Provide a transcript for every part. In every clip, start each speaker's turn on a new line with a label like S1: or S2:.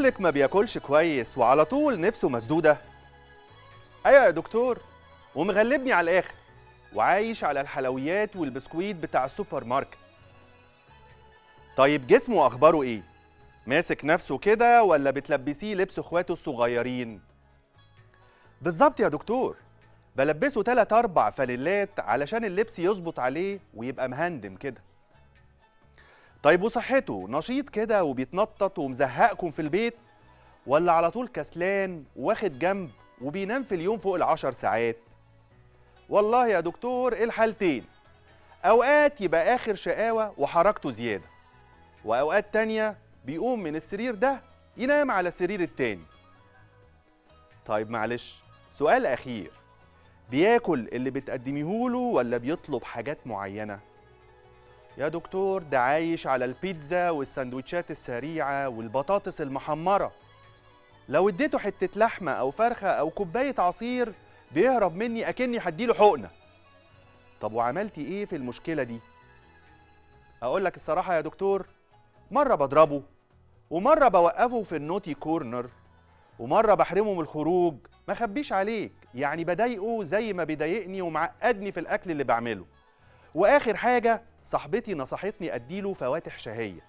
S1: طفلك ما بياكلش كويس وعلى طول نفسه مسدوده ايوه يا دكتور ومغلبني على الاخر وعايش على الحلويات والبسكويت بتاع السوبر ماركت طيب جسمه اخباره ايه ماسك نفسه كده ولا بتلبسيه لبس اخواته الصغيرين بالظبط يا دكتور بلبسه 3 4 فانيلات علشان اللبس يظبط عليه ويبقى مهندم كده طيب وصحته نشيط كده وبيتنطط ومزهقكم في البيت ولا على طول كسلان واخد جنب وبينام في اليوم فوق العشر ساعات والله يا دكتور الحالتين اوقات يبقى اخر شقاوه وحركته زياده واوقات تانية بيقوم من السرير ده ينام على السرير التاني طيب معلش سؤال اخير بياكل اللي بتقدميهوله ولا بيطلب حاجات معينه يا دكتور ده عايش على البيتزا والسندوتشات السريعة والبطاطس المحمرة لو اديته حتة لحمة أو فرخة أو كوباية عصير بيهرب مني أكني هديله حقنة طب وعملتي إيه في المشكلة دي؟ أقول لك الصراحة يا دكتور مرة بضربه ومرة بوقفه في النوتي كورنر ومرة بحرمه من الخروج ما خبيش عليك يعني بضايقه زي ما بيضايقني ومعقدني في الأكل اللي بعمله واخر حاجه صاحبتي نصحتني اديله فواتح شهيه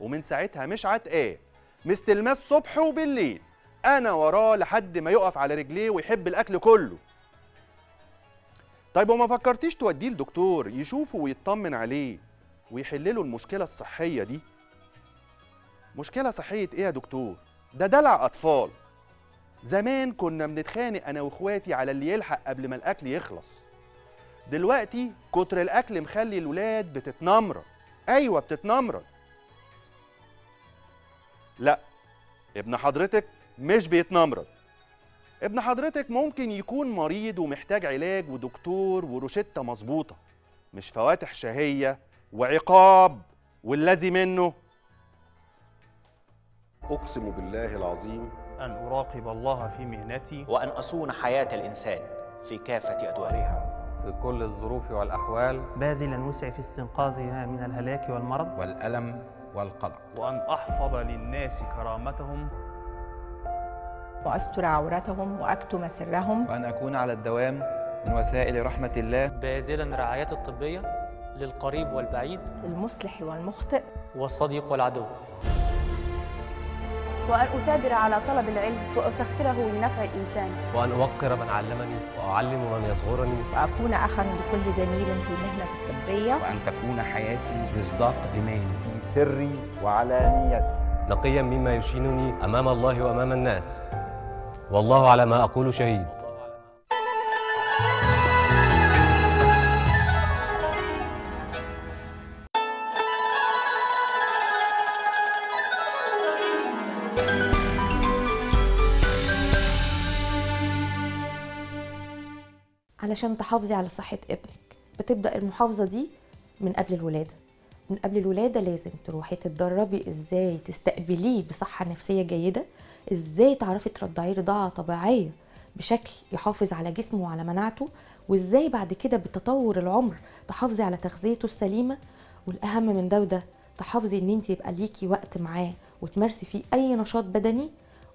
S1: ومن ساعتها مش عتقاه مستلماه الصبح وبالليل انا وراه لحد ما يقف على رجليه ويحب الاكل كله طيب وما فكرتيش توديه لدكتور يشوفه ويطمن عليه ويحل له المشكله الصحيه دي مشكله صحيه ايه يا دكتور ده دلع اطفال زمان كنا بنتخانق انا واخواتي على اللي يلحق قبل ما الاكل يخلص دلوقتي كتر الاكل مخلي الولاد بتتنمرض ايوه بتتنمرض لا ابن حضرتك مش بيتنمرض ابن حضرتك ممكن يكون مريض ومحتاج علاج ودكتور وروشته مظبوطه مش فواتح شهيه وعقاب والذي منه اقسم بالله العظيم ان اراقب الله في مهنتي وان اصون حياه الانسان في كافه ادوارها في كل الظروف والأحوال باذلا وسعي في استنقاذها من الهلاك والمرض والألم والقلق وأن أحفظ للناس كرامتهم وأستر عورتهم وأكتم سرهم وأن أكون على الدوام من وسائل رحمة
S2: الله باذلا رعاية الطبية للقريب والبعيد المصلح والمخطئ والصديق والعدو وأن أثابر على طلب العلم وأسخره لنفع الإنسان
S3: وأن أوقر من علمني وأعلم من يصغرني
S2: وأكون أخا لكل زميل في مهنة الطبية وأن
S4: تكون حياتي مصداق إيماني في سري وعلانيتي نقيا مما يشينني أمام الله وأمام الناس
S2: والله على ما أقول شهيد علشان تحافظي على صحة ابنك بتبدأ المحافظة دي من قبل الولادة من قبل الولادة لازم تروحي تتدربي ازاي تستقبليه بصحة نفسية جيدة ازاي تعرفي ترضعيه رضاعة طبيعية بشكل يحافظ على جسمه وعلى مناعته وازاي بعد كده بتطور العمر تحافظي على تغذيته السليمة والاهم من ده وده تحافظي ان انت يبقى ليكي وقت معاه وتمارسي فيه اي نشاط بدني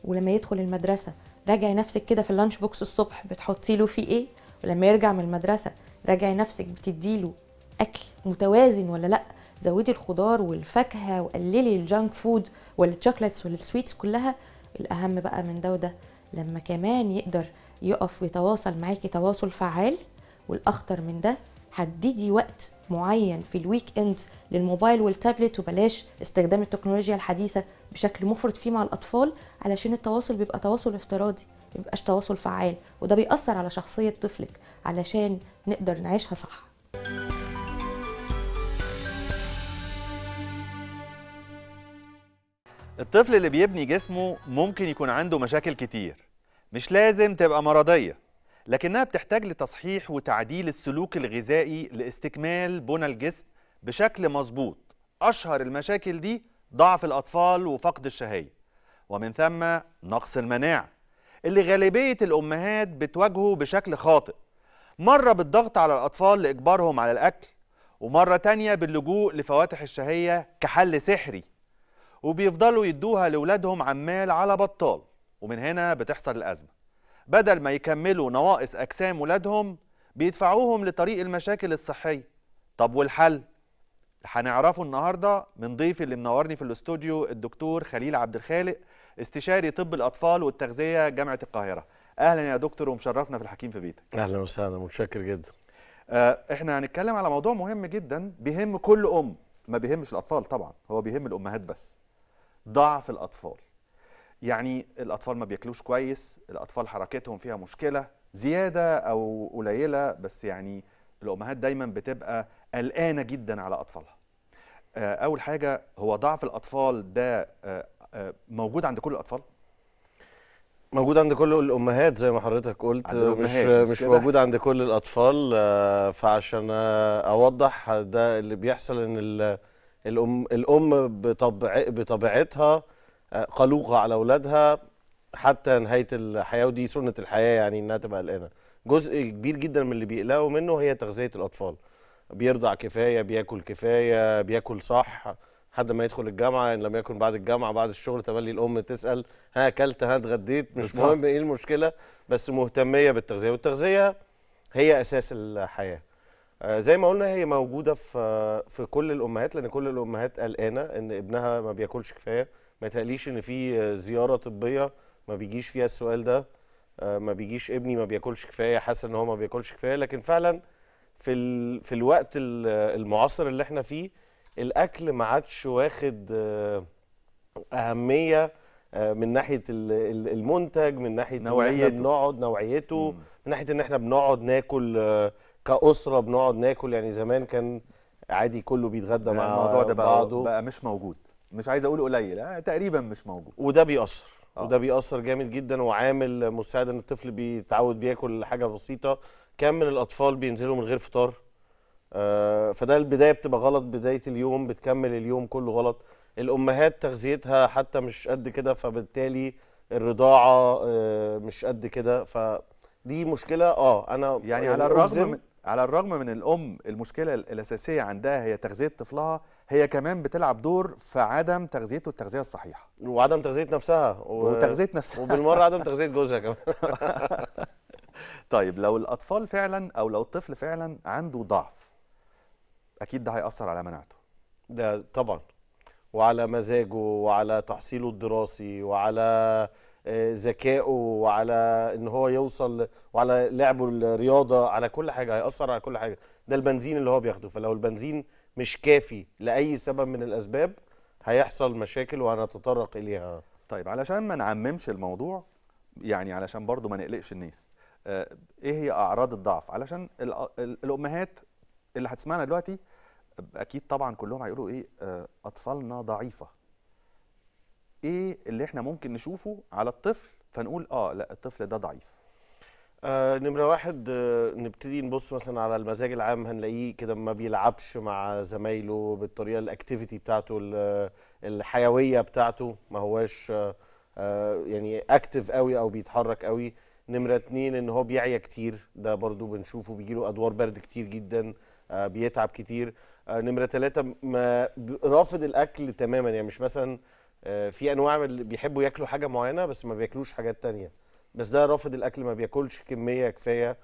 S2: ولما يدخل المدرسة راجعي نفسك كده في اللانش بوكس الصبح بتحطي له فيه ايه ولما يرجع من المدرسه راجعي نفسك بتديله اكل متوازن ولا لا زودي الخضار والفاكهه وقللي الجانك فود والتشوكلتس والسويتس كلها الاهم بقى من ده وده لما كمان يقدر يقف ويتواصل معاكي تواصل فعال والاخطر من ده حددي وقت معين في الويك اند للموبايل والتابلت وبلاش استخدام التكنولوجيا الحديثه بشكل مفرط فيه مع الاطفال علشان التواصل بيبقى تواصل افتراضي ميبقاش تواصل فعال وده بيأثر على شخصية طفلك علشان نقدر نعيشها صح
S1: الطفل اللي بيبني جسمه ممكن يكون عنده مشاكل كتير مش لازم تبقى مرضية لكنها بتحتاج لتصحيح وتعديل السلوك الغذائي لاستكمال بنى الجسم بشكل مظبوط أشهر المشاكل دي ضعف الأطفال وفقد الشهية ومن ثم نقص المناعة اللي غالبية الأمهات بتواجهه بشكل خاطئ مرة بالضغط على الأطفال لإجبارهم على الأكل ومرة تانية باللجوء لفواتح الشهية كحل سحري وبيفضلوا يدوها لولادهم عمال على بطال ومن هنا بتحصل الأزمة بدل ما يكملوا نواقص أجسام ولادهم بيدفعوهم لطريق المشاكل الصحية طب والحل؟ هنعرفه النهاردة من ضيفي اللي منورني في الاستوديو الدكتور خليل عبد الخالق استشاري طب الاطفال والتغذيه جامعه القاهره اهلا يا دكتور ومشرفنا في الحكيم في بيتك
S4: اهلا وسهلا متشكر جدا
S1: آه، احنا هنتكلم على موضوع مهم جدا بيهم كل ام ما بيهمش الاطفال طبعا هو بيهم الامهات بس ضعف الاطفال يعني الاطفال ما بياكلوش كويس الاطفال حركتهم فيها مشكله زياده او قليله بس يعني الامهات دايما بتبقى قلقانه جدا على اطفالها آه، اول حاجه هو ضعف الاطفال ده آه، آه، موجود عند كل الاطفال
S4: موجود عند كل الامهات زي ما حضرتك قلت مش مش موجود عند كل الاطفال آه، فعشان آه، اوضح ده اللي بيحصل ان الام الام بطبيعتها قلوقه على اولادها حتى نهايه الحياه ودي سنه الحياه يعني انها تبقى قلقانه جزء كبير جدا من اللي بيقلقوا منه هي تغذيه الاطفال بيرضع كفايه بياكل كفايه بياكل صح لحد ما يدخل الجامعه ان لم يكن بعد الجامعه بعد الشغل تملي الام تسال ها اكلت ها اتغديت مش بالصحة. مهم ايه المشكله بس مهتميه بالتغذيه والتغذيه هي اساس الحياه آه، زي ما قلنا هي موجوده في في كل الامهات لان كل الامهات قلقانه ان ابنها ما بياكلش كفايه ما تقليش ان في زياره طبيه ما بيجيش فيها السؤال ده آه، ما بيجيش ابني ما بياكلش كفايه حاسس ان هو ما بياكلش كفايه لكن فعلا في ال... في الوقت المعاصر اللي احنا فيه الاكل ما عادش واخد آه، اهميه آه، من ناحيه المنتج من ناحيه نوعيته بنقعد نوعيته مم. من ناحيه ان احنا بنقعد ناكل آه، كاسره بنقعد ناكل يعني زمان كان عادي كله بيتغدى مع الموضوع ده بقى بعضه. بقى مش موجود مش عايز اقول قليل تقريبا مش موجود وده بيأثر آه. وده بيأثر جامد جدا وعامل مساعد ان الطفل بيتعود بياكل حاجه بسيطه كم من الاطفال بينزلوا من غير فطار آه، فده البدايه بتبقى غلط بدايه اليوم بتكمل اليوم كله غلط الامهات تغذيتها حتى مش قد كده فبالتالي الرضاعه آه، مش قد كده فدي مشكله اه انا يعني على الرغم من على
S1: الرغم من الام المشكله الاساسيه عندها هي تغذيه طفلها هي كمان بتلعب دور في عدم تغذيته التغذيه الصحيحه وعدم تغذيه نفسها و... وتغذيه نفسها وبالمره عدم تغذيه جوزها كمان طيب لو الاطفال فعلا او لو الطفل فعلا
S4: عنده ضعف اكيد ده هياثر على مناعته ده طبعا وعلى مزاجه وعلى تحصيله الدراسي وعلى آه، ذكائه وعلى ان هو يوصل وعلى لعبه الرياضه على كل حاجه هياثر على كل حاجه ده البنزين اللي هو بياخده فلو البنزين مش كافي لاي سبب من الاسباب هيحصل مشاكل وهنتطرق اليها طيب علشان ما نعممش الموضوع
S1: يعني علشان برضو ما نقلقش الناس آه، ايه هي اعراض الضعف علشان الامهات اللي هتسمعنا دلوقتي اكيد طبعا كلهم هيقولوا ايه آه، اطفالنا ضعيفه ايه اللي احنا ممكن نشوفه على الطفل فنقول
S4: اه لا الطفل ده ضعيف آه نمره واحد آه نبتدي نبص مثلا على المزاج العام هنلاقيه كده ما بيلعبش مع زمايله بالطريقه الاكتيفيتي بتاعته الحيويه بتاعته ما هواش آه, آه، يعني اكتف قوي او بيتحرك قوي نمره اتنين ان هو بيعيا كتير ده برضو بنشوفه بيجيله ادوار برد كتير جدا آه بيتعب كتير آه، نمره ثلاثه رافض الاكل تماما يعني مش مثلا آه، في انواع اللي بيحبوا ياكلوا حاجه معينه بس ما بياكلوش حاجات تانية بس ده رافض الاكل ما بياكلش كميه كفايه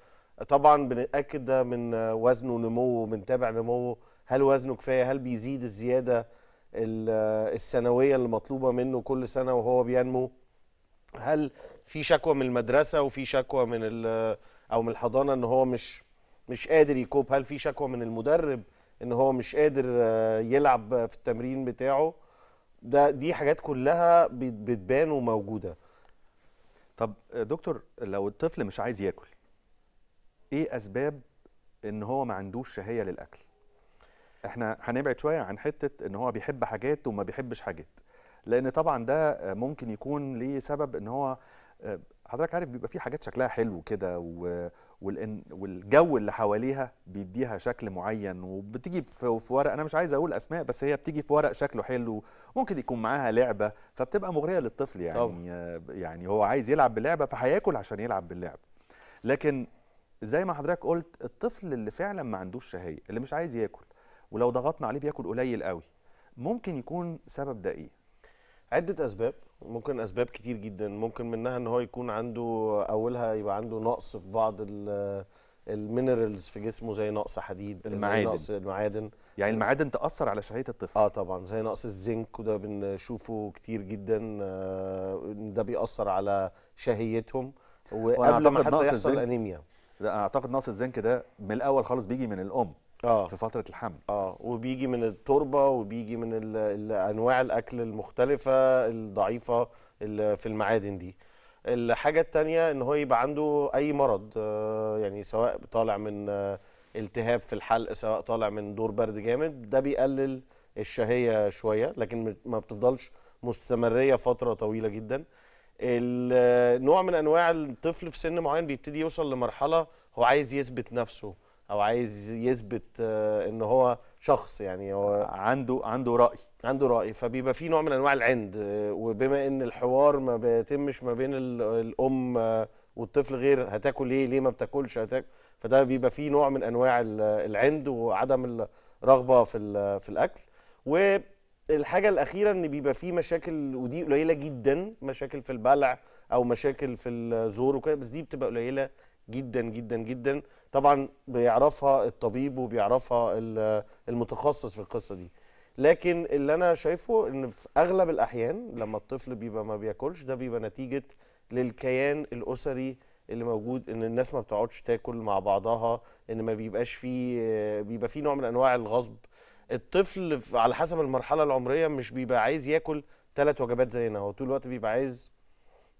S4: طبعا بنتاكد ده من وزنه ونموه بنتابع نموه هل وزنه كفايه هل بيزيد الزياده السنويه اللي مطلوبه منه كل سنه وهو بينمو هل في شكوى من المدرسه وفي شكوى من او من الحضانه ان هو مش مش قادر يكوب هل في شكوى من المدرب ان هو مش قادر آه، يلعب في التمرين بتاعه ده دي حاجات كلها بتبان وموجوده
S1: طب آه، دكتور لو الطفل مش عايز ياكل ايه اسباب ان هو ما عندوش شهيه للاكل احنا هنبعد شويه عن حته ان هو بيحب حاجات وما بيحبش حاجات لان طبعا ده آه، ممكن يكون ليه سبب ان هو حضرتك عارف بيبقى في حاجات شكلها حلو كده و... والإن... والجو اللي حواليها بيديها شكل معين وبتيجي في... في ورق انا مش عايز اقول اسماء بس هي بتيجي في ورق شكله حلو ممكن يكون معاها لعبه فبتبقى مغريه للطفل يعني طبعا. يعني هو عايز يلعب باللعبه فهياكل عشان يلعب باللعب لكن زي ما حضرتك قلت الطفل اللي فعلا ما عندوش شهيه اللي مش عايز ياكل ولو ضغطنا عليه بياكل قليل قوي ممكن يكون
S4: سبب ده ايه عده اسباب ممكن اسباب كتير جدا ممكن منها ان هو يكون عنده اولها يبقى عنده نقص في بعض المينرالز في جسمه زي نقص حديد المعادن زي نقص المعادن يعني المعادن تاثر على شهيه الطفل اه طبعا زي نقص الزنك وده بنشوفه كتير جدا آه، ده بيأثر على شهيتهم وقبل ما حتى يحصل لا اعتقد نقص الزنك ده من الاول خالص بيجي من الام آه. في فتره الحمل اه وبيجي من التربه وبيجي من انواع الاكل المختلفه الضعيفه اللي في المعادن دي الحاجه الثانيه ان هو يبقى عنده اي مرض آه يعني سواء طالع من آه التهاب في الحلق سواء طالع من دور برد جامد ده بيقلل الشهيه شويه لكن ما بتفضلش مستمريه فتره طويله جدا النوع من انواع الطفل في سن معين بيبتدي يوصل لمرحله هو عايز يثبت نفسه او عايز يثبت آه، ان هو شخص يعني هو عنده عنده راي عنده راي فبيبقى في نوع من انواع العند آه، وبما ان الحوار ما بيتمش ما بين الام آه، والطفل غير هتاكل ايه ليه ما بتاكلش هتاكل فده بيبقى في نوع من انواع العند وعدم الرغبه في في الاكل والحاجه الاخيره ان بيبقى فيه مشاكل ودي قليله جدا مشاكل في البلع او مشاكل في الزور وكده بس دي بتبقى قليله جدا جدا جدا طبعا بيعرفها الطبيب وبيعرفها المتخصص في القصه دي لكن اللي انا شايفه ان في اغلب الاحيان لما الطفل بيبقى ما بياكلش ده بيبقى نتيجه للكيان الاسري اللي موجود ان الناس ما بتقعدش تاكل مع بعضها ان ما بيبقاش فيه بيبقى فيه نوع من انواع الغصب الطفل على حسب المرحله العمريه مش بيبقى عايز ياكل ثلاث وجبات زينا هو طول الوقت بيبقى عايز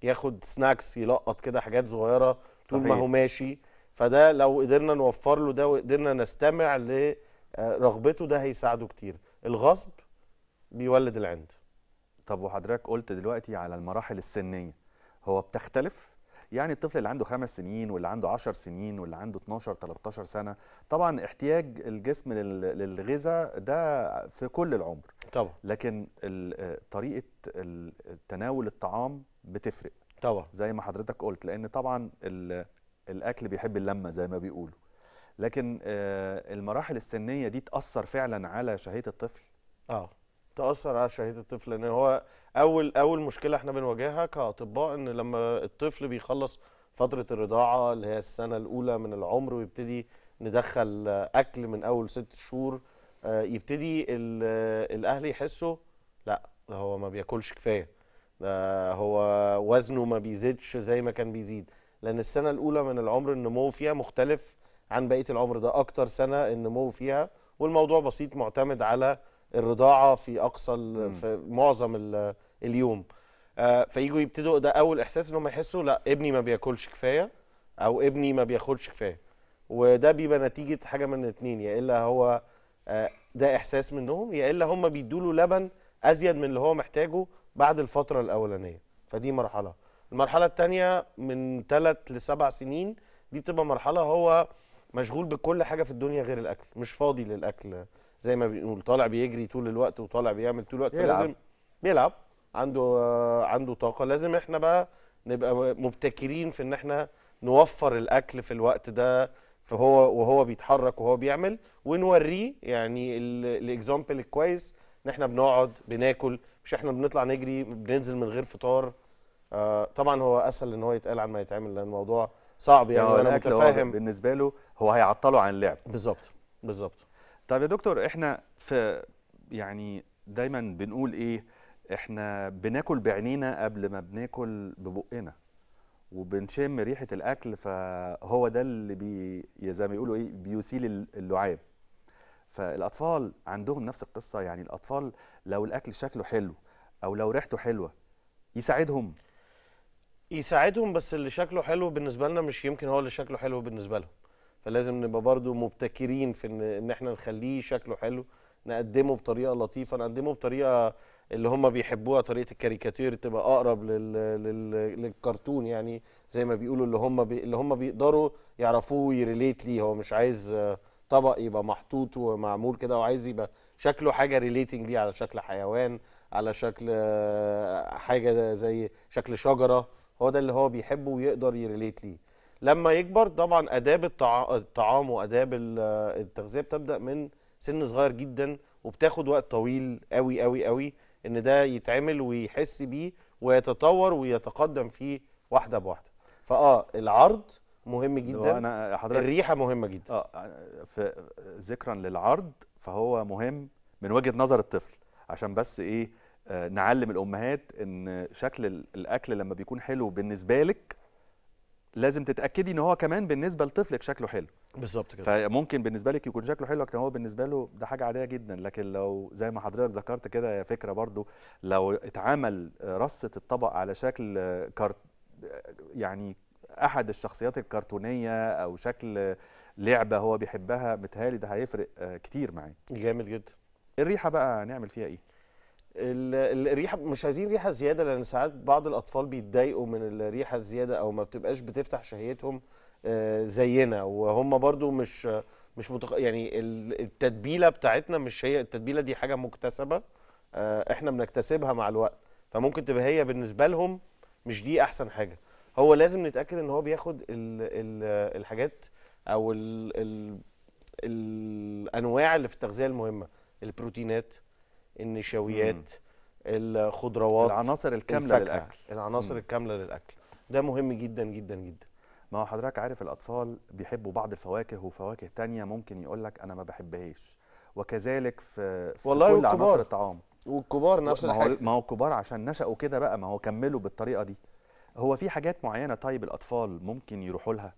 S4: ياخد سناكس يلقط كده حاجات صغيره طول ما هو ماشي فده لو قدرنا نوفر له ده وقدرنا نستمع لرغبته آه، ده هيساعده كتير الغصب بيولد العند طب وحضرتك قلت دلوقتي على المراحل السنيه هو بتختلف
S1: يعني الطفل اللي عنده خمس سنين واللي عنده 10 سنين واللي عنده 12 13 سنه طبعا احتياج الجسم للغذاء ده في كل العمر طبعا لكن آه، طريقه تناول الطعام بتفرق طبعا زي ما حضرتك قلت لان طبعا الاكل بيحب اللمه زي ما بيقولوا لكن آه، المراحل السنيه دي تاثر فعلا على شهيه الطفل اه
S4: تاثر على شهيه الطفل لان هو اول اول مشكله احنا بنواجهها كاطباء ان لما الطفل بيخلص فتره الرضاعه اللي هي السنه الاولى من العمر ويبتدي ندخل اكل من اول ست شهور آه، يبتدي آه، الاهل يحسوا لا هو ما بياكلش كفايه هو وزنه ما بيزيدش زي ما كان بيزيد لان السنه الاولى من العمر النمو فيها مختلف عن بقيه العمر ده اكتر سنه النمو فيها والموضوع بسيط معتمد على الرضاعه في اقصى في معظم اليوم آه، فيجوا يبتدوا ده اول احساس ان هم يحسوا لا ابني ما بياكلش كفايه او ابني ما بياخدش كفايه وده بيبقى نتيجه حاجه من اتنين يا الا هو آه، ده احساس منهم يا الا هم بيدوا له لبن ازيد من اللي هو محتاجه بعد الفتره الاولانيه فدي مرحله المرحله الثانيه من ثلاث لسبع سنين دي بتبقى مرحله هو مشغول بكل حاجه في الدنيا غير الاكل مش فاضي للاكل زي ما بيقول طالع بيجري طول الوقت وطالع بيعمل طول الوقت بيلعب. فلازم بيلعب عنده عنده طاقه لازم احنا بقى نبقى مبتكرين في ان احنا نوفر الاكل في الوقت ده فهو وهو بيتحرك وهو بيعمل ونوريه يعني الاكزامبل الكويس ان احنا بنقعد بناكل مش احنا بنطلع نجري بننزل من غير فطار آه طبعا هو اسهل ان هو يتقال عن ما يتعمل لان الموضوع صعب يعني اه، انا متفاهم بالنسبه له هو هيعطله عن اللعب بالظبط
S1: بالظبط طب يا دكتور احنا في يعني دايما بنقول ايه احنا بناكل بعينينا قبل ما بناكل ببقنا وبنشم ريحه الاكل فهو ده اللي بي زي ما بيقولوا ايه بيسيل اللعاب فالاطفال عندهم نفس القصه يعني الاطفال لو الاكل
S4: شكله حلو او لو ريحته حلوه يساعدهم يساعدهم بس اللي شكله حلو بالنسبه لنا مش يمكن هو اللي شكله حلو بالنسبه لهم فلازم نبقى برضو مبتكرين في ان, إن احنا نخليه شكله حلو نقدمه بطريقه لطيفه نقدمه بطريقه اللي هم بيحبوها طريقه الكاريكاتير تبقى اقرب لل... لل... للكرتون يعني زي ما بيقولوا اللي هم بي... اللي هم بيقدروا يعرفوه ويريليت ليه هو مش عايز طبق يبقى محطوط ومعمول كده وعايز يبقى شكله حاجه ريليتنج ليه على شكل حيوان على شكل آه، حاجه زي شكل شجره هو ده اللي هو بيحبه ويقدر يريليت ليه لما يكبر طبعا اداب الطعام واداب آه، التغذيه بتبدا من سن صغير جدا وبتاخد وقت طويل قوي قوي قوي ان ده يتعمل ويحس بيه ويتطور ويتقدم فيه واحده بواحده فاه العرض مهم جدا أنا حضرتك الريحه مهمه جدا
S1: آه،, اه في ذكرا للعرض فهو مهم من وجهه نظر الطفل عشان بس ايه آه نعلم الامهات ان شكل الاكل لما بيكون حلو بالنسبه لك لازم تتاكدي ان هو كمان بالنسبه لطفلك شكله حلو بالظبط كده فممكن بالنسبه لك يكون شكله حلو لكن هو بالنسبه له ده حاجه عاديه جدا لكن لو زي ما حضرتك ذكرت كده يا فكره برضو لو اتعمل رصه الطبق على شكل كارت يعني احد الشخصيات الكرتونيه او شكل لعبه هو بيحبها
S4: متهالي ده هيفرق آه، كتير معاه جامد جدا الريحه بقى نعمل فيها ايه الريحه مش عايزين ريحه زياده لان ساعات بعض الاطفال بيتضايقوا من الريحه الزياده او ما بتبقاش بتفتح شهيتهم آه، زينا وهم برضو مش مش متق... يعني التتبيله بتاعتنا مش هي التتبيله دي حاجه مكتسبه آه، احنا بنكتسبها مع الوقت فممكن تبقى هي بالنسبه لهم مش دي احسن حاجه هو لازم نتاكد ان هو بياخد الـ الـ الحاجات او الـ الـ الانواع اللي في التغذيه المهمه البروتينات النشويات مم. الخضروات العناصر الكامله الفاكهة. للاكل العناصر مم. الكامله للاكل ده مهم
S1: جدا جدا جدا ما هو حضرتك عارف الاطفال بيحبوا بعض الفواكه وفواكه تانية ممكن يقول لك انا ما بحبهاش وكذلك في, في والله كل عناصر الطعام
S4: والكبار نفس الحاجه ما
S1: هو الكبار عشان نشأوا كده بقى ما هو كملوا بالطريقه دي هو في حاجات معينه طيب الاطفال ممكن يروحوا لها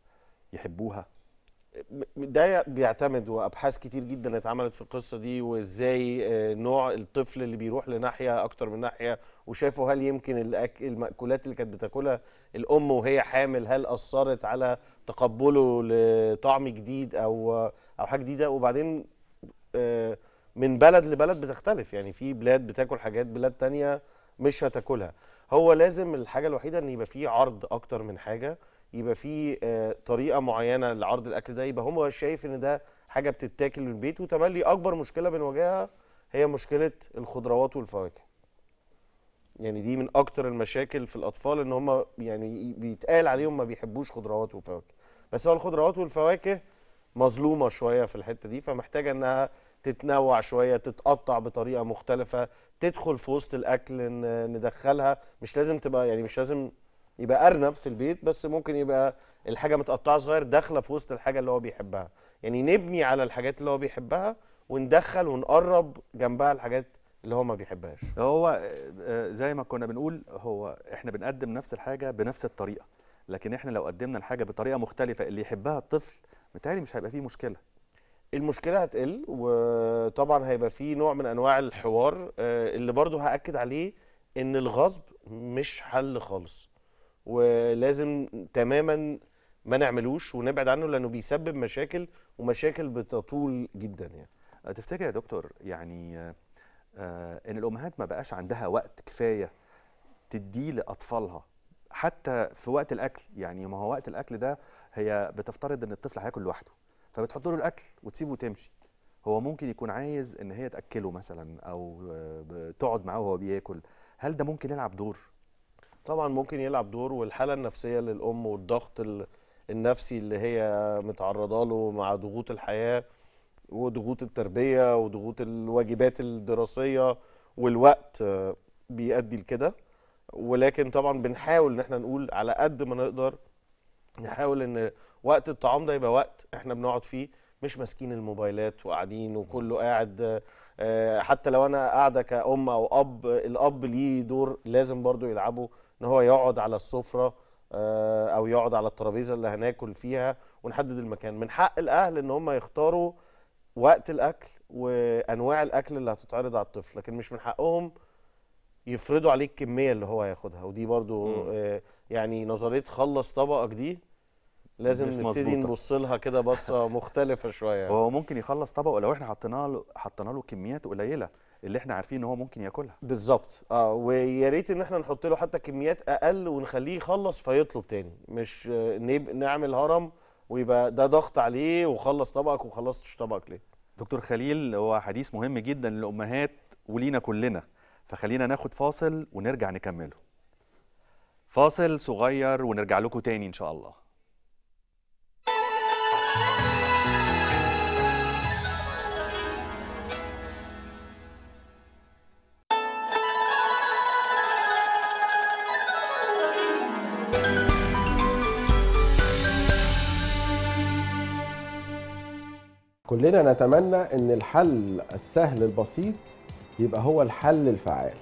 S1: يحبوها
S4: ده بيعتمد وابحاث كتير جدا اتعملت في القصه دي وازاي آه، نوع الطفل اللي بيروح لناحيه اكتر من ناحيه وشافوا هل يمكن المأكولات اللي كانت بتاكلها الام وهي حامل هل اثرت على تقبله لطعم جديد او او حاجه جديده وبعدين آه، من بلد لبلد بتختلف يعني في بلاد بتاكل حاجات بلاد تانية مش هتاكلها هو لازم الحاجه الوحيده ان يبقى فيه عرض اكتر من حاجه يبقى فيه آه، طريقه معينه لعرض الاكل ده يبقى هو شايف ان ده حاجه بتتاكل من البيت وتملي اكبر مشكله بنواجهها هي مشكله الخضروات والفواكه يعني دي من اكتر المشاكل في الاطفال ان هم يعني بيتقال عليهم ما بيحبوش خضروات وفواكه بس هو الخضروات والفواكه مظلومه شويه في الحته دي فمحتاجه انها تتنوع شويه تتقطع بطريقه مختلفه تدخل في وسط الاكل ندخلها مش لازم تبقى يعني مش لازم يبقى ارنب في البيت بس ممكن يبقى الحاجه متقطعه صغير داخله في وسط الحاجه اللي هو بيحبها يعني نبني على الحاجات اللي هو بيحبها وندخل ونقرب جنبها الحاجات اللي هو ما بيحبهاش
S1: هو آه، آه، زي ما كنا بنقول هو احنا بنقدم نفس الحاجه بنفس الطريقه لكن احنا لو قدمنا الحاجه بطريقه مختلفه اللي يحبها الطفل متهيألي مش هيبقى فيه مشكله
S4: المشكله هتقل وطبعا هيبقى في نوع من انواع الحوار آه، اللي برضو هاكد عليه ان الغصب مش حل خالص ولازم تماما ما نعملوش ونبعد عنه لانه بيسبب مشاكل ومشاكل بتطول جدا يعني أه، تفتكر يا دكتور يعني آه، ان الامهات ما
S1: بقاش عندها وقت كفايه تديه لاطفالها حتى في وقت الاكل يعني ما هو وقت الاكل ده هي بتفترض ان الطفل هياكل لوحده فبتحط له الاكل وتسيبه وتمشي هو ممكن يكون عايز ان هي تاكله مثلا او آه، تقعد معاه
S4: وهو بياكل هل ده ممكن يلعب دور طبعا ممكن يلعب دور والحاله النفسيه للام والضغط النفسي اللي هي متعرضه له مع ضغوط الحياه وضغوط التربيه وضغوط الواجبات الدراسيه والوقت آه، بيؤدي لكده ولكن طبعا بنحاول ان احنا نقول على قد ما نقدر نحاول ان وقت الطعام ده يبقى وقت احنا بنقعد فيه مش ماسكين الموبايلات وقاعدين وكله قاعد آه، حتى لو انا قاعده كأم او اب الاب ليه دور لازم برضو يلعبه ان هو يقعد على السفره آه، او يقعد على الترابيزه اللي هناكل فيها ونحدد المكان من حق الاهل ان هم يختاروا وقت الاكل وانواع الاكل اللي هتتعرض على الطفل لكن مش من حقهم يفرضوا عليه الكميه اللي هو هياخدها ودي برضو آه، يعني نظريه خلص طبقك دي لازم نبتدي نبص لها كده بصه مختلفه شويه يعني. هو
S1: ممكن يخلص طبقه لو احنا حطينا له حطينا له كميات قليله اللي احنا عارفين ان هو ممكن ياكلها
S4: بالظبط اه ويا ريت ان احنا نحط له حتى كميات اقل ونخليه يخلص فيطلب تاني مش آه، نب... نعمل هرم ويبقى ده ضغط عليه وخلص طبقك وخلصتش طبقك ليه
S1: دكتور خليل هو حديث مهم جدا للامهات ولينا كلنا فخلينا ناخد فاصل ونرجع نكمله فاصل صغير ونرجع لكم تاني ان شاء الله
S3: كلنا نتمنى ان الحل السهل البسيط يبقى هو الحل الفعال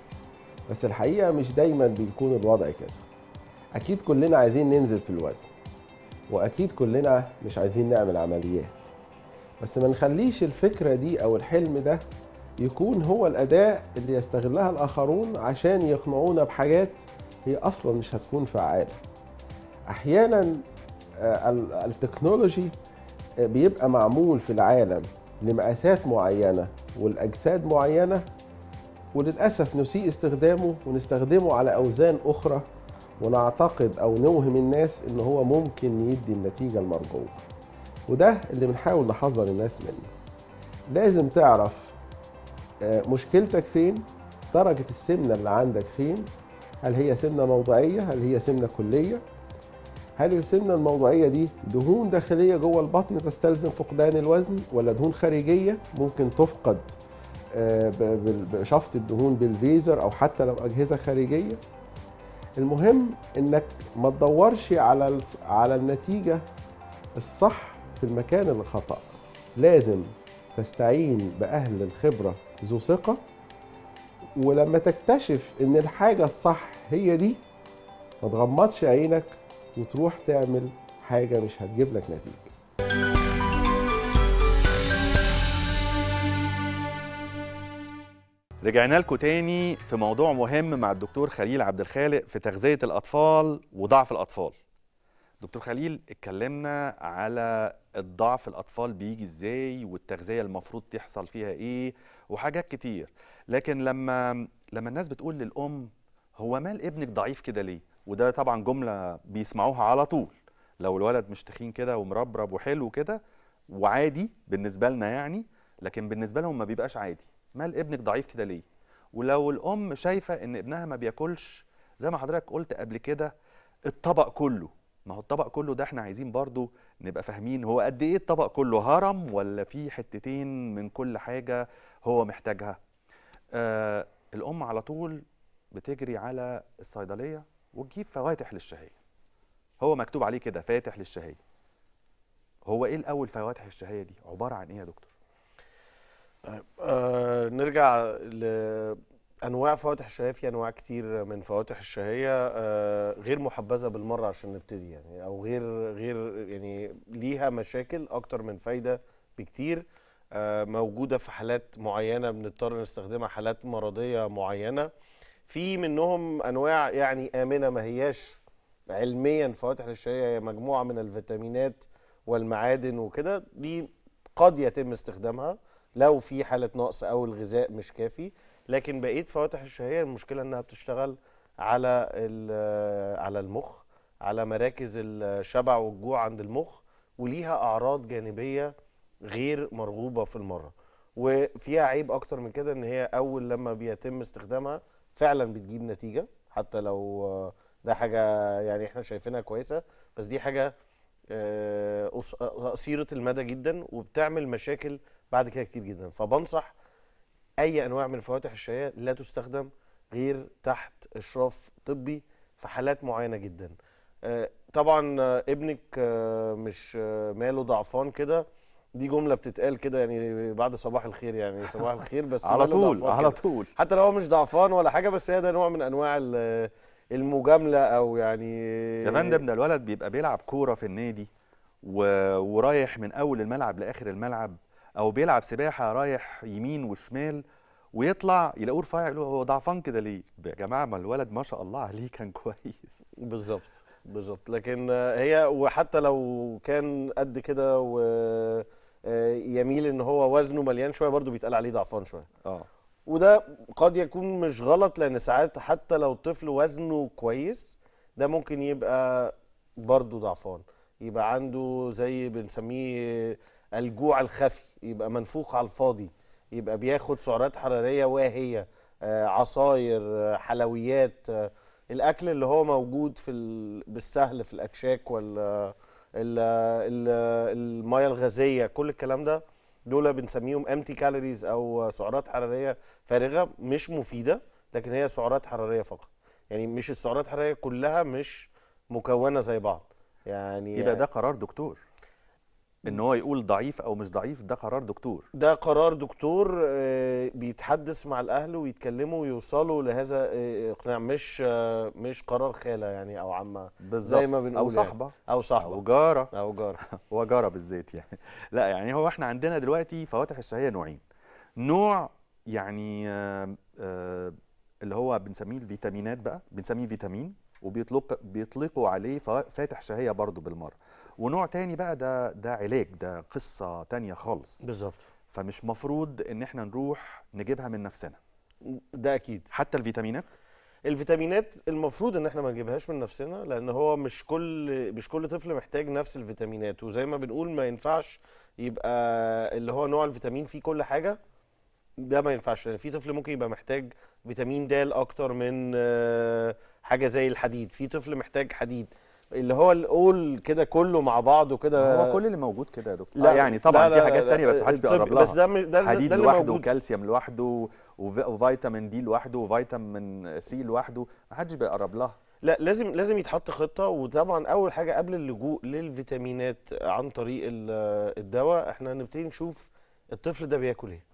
S3: بس الحقيقه مش دايما بيكون الوضع كده اكيد كلنا عايزين ننزل في الوزن واكيد كلنا مش عايزين نعمل عمليات بس ما نخليش الفكره دي او الحلم ده يكون هو الاداه اللي يستغلها الاخرون عشان يقنعونا بحاجات هي اصلا مش هتكون فعاله احيانا آه، التكنولوجي بيبقى معمول في العالم لمقاسات معينه ولاجساد معينه وللاسف نسيء استخدامه ونستخدمه على اوزان اخرى ونعتقد او نوهم الناس ان هو ممكن يدي النتيجه المرجوه وده اللي بنحاول نحذر الناس منه لازم تعرف آه، مشكلتك فين درجه السمنه اللي عندك فين هل هي سمنه موضعيه هل هي سمنه كليه هل السمنه الموضعيه دي دهون داخليه جوه البطن تستلزم فقدان الوزن ولا دهون خارجيه ممكن تفقد آه، بشفط الدهون بالفيزر او حتى لو اجهزه خارجيه المهم انك ما تدورش على على النتيجه الصح في المكان الخطا لازم تستعين باهل الخبره ذو ثقه ولما تكتشف ان الحاجه الصح هي دي ما تغمضش عينك وتروح تعمل حاجه مش هتجيب لك نتيجه رجعنا لكم تاني في
S1: موضوع مهم مع الدكتور خليل عبد الخالق في تغذية الأطفال وضعف الأطفال دكتور خليل اتكلمنا على الضعف الأطفال بيجي إزاي والتغذية المفروض تحصل فيها إيه وحاجات كتير لكن لما لما الناس بتقول للأم هو مال ابنك ضعيف كده ليه وده طبعا جمله بيسمعوها على طول لو الولد مش تخين كده ومربرب وحلو كده وعادي بالنسبه لنا يعني لكن بالنسبه لهم ما بيبقاش عادي مال ابنك ضعيف كده ليه ولو الام شايفه ان ابنها ما بياكلش زي ما حضرتك قلت قبل كده الطبق كله ما هو الطبق كله ده احنا عايزين برضو نبقى فاهمين هو قد ايه الطبق كله هرم ولا في حتتين من كل حاجه هو محتاجها آه الام على طول بتجري على الصيدليه وتجيب فواتح للشهيه هو مكتوب عليه كده فاتح للشهيه هو ايه الاول فواتح الشهيه دي عباره عن ايه يا دكتور
S4: طيب آه نرجع لانواع فواتح الشهيه في انواع كتير من فواتح الشهيه آه غير محبذه بالمره عشان نبتدي يعني او غير غير يعني ليها مشاكل اكتر من فايده بكتير آه موجوده في حالات معينه بنضطر نستخدمها حالات مرضيه معينه في منهم انواع يعني امنه ما هياش علميا فواتح الشهيه هي مجموعه من الفيتامينات والمعادن وكده دي قد يتم استخدامها لو في حاله نقص او الغذاء مش كافي لكن بقيه فواتح الشهيه المشكله انها بتشتغل على آه، على المخ على مراكز الشبع والجوع عند المخ وليها اعراض جانبيه غير مرغوبه في المره وفيها عيب اكتر من كده ان هي اول لما بيتم استخدامها فعلا بتجيب نتيجه حتى لو ده حاجه يعني احنا شايفينها كويسه بس دي حاجه قصيره آه، المدى جدا وبتعمل مشاكل بعد كده كتير جدا فبنصح اي انواع من الفواتح الشهيه لا تستخدم غير تحت اشراف طبي في حالات معينه جدا آه، طبعا آه، ابنك مش ماله ضعفان كده دي جمله بتتقال كده يعني بعد صباح الخير يعني صباح الخير بس على طول على طول حتى لو هو مش ضعفان ولا حاجه بس هي ده نوع من انواع المجامله او يعني يا فندم ده
S1: الولد بيبقى بيلعب كوره في النادي و... ورايح من اول الملعب لاخر الملعب او بيلعب سباحه رايح يمين وشمال ويطلع يلاقوه رفيع يقول هو ضعفان كده ليه؟ يا جماعه ما الولد ما شاء الله عليه كان كويس بالظبط بالظبط لكن
S4: هي وحتى لو كان قد كده و آه، يميل ان هو وزنه مليان شويه برضو بيتقال عليه ضعفان شويه اه وده قد يكون مش غلط لان ساعات حتى لو الطفل وزنه كويس ده ممكن يبقى برضه ضعفان يبقى عنده زي بنسميه الجوع الخفي يبقى منفوخ على الفاضي يبقى بياخد سعرات حراريه واهيه آه، عصاير آه، حلويات الاكل اللي هو موجود في بالسهل في الاكشاك ولا المايه الغازيه كل الكلام ده دول بنسميهم امتي كالوريز او سعرات حراريه فارغه مش مفيده لكن هي سعرات حراريه فقط يعني مش السعرات الحراريه كلها مش مكونه زي بعض
S1: يعني يبقى ده قرار دكتور ان هو يقول ضعيف او مش ضعيف ده قرار دكتور
S4: ده قرار دكتور آه، بيتحدث مع الاهل ويتكلموا ويوصلوا لهذا آه، اقناع مش آه، مش قرار خاله يعني او عمه زي ما بنقول او يعني. صاحبه يعني.
S1: او صاحبه او جاره او جاره وجاره بالذات يعني لا يعني هو احنا عندنا دلوقتي فواتح الشهيه نوعين نوع يعني اللي هو بنسميه الفيتامينات بقى بنسميه فيتامين وبيطلق بيطلقوا عليه فاتح شهيه برضه بالمره ونوع تاني بقى ده ده علاج ده قصه تانيه خالص بالظبط
S4: فمش مفروض ان احنا نروح نجيبها من نفسنا ده اكيد حتى الفيتامينات الفيتامينات المفروض ان احنا ما نجيبهاش من نفسنا لان هو مش كل مش كل طفل محتاج نفس الفيتامينات وزي ما بنقول ما ينفعش يبقى اللي هو نوع الفيتامين فيه كل حاجه ده ما ينفعش لان يعني في طفل ممكن يبقى محتاج فيتامين د اكتر من آه، حاجه زي الحديد في طفل محتاج حديد اللي هو الاول كده كله مع بعضه كده هو كل
S1: اللي موجود كده يا دكتور لا آه، يعني طبعا لا في حاجات تانية بس محدش بيقرب لها بس ده ده حديد لوحده وكالسيوم لوحده وفيتامين دي لوحده وفيتامين
S4: سي لوحده محدش بيقرب لها لا لازم لازم يتحط خطه وطبعا اول حاجه قبل اللجوء للفيتامينات عن طريق الدواء احنا هنبتدي نشوف الطفل ده بياكل ايه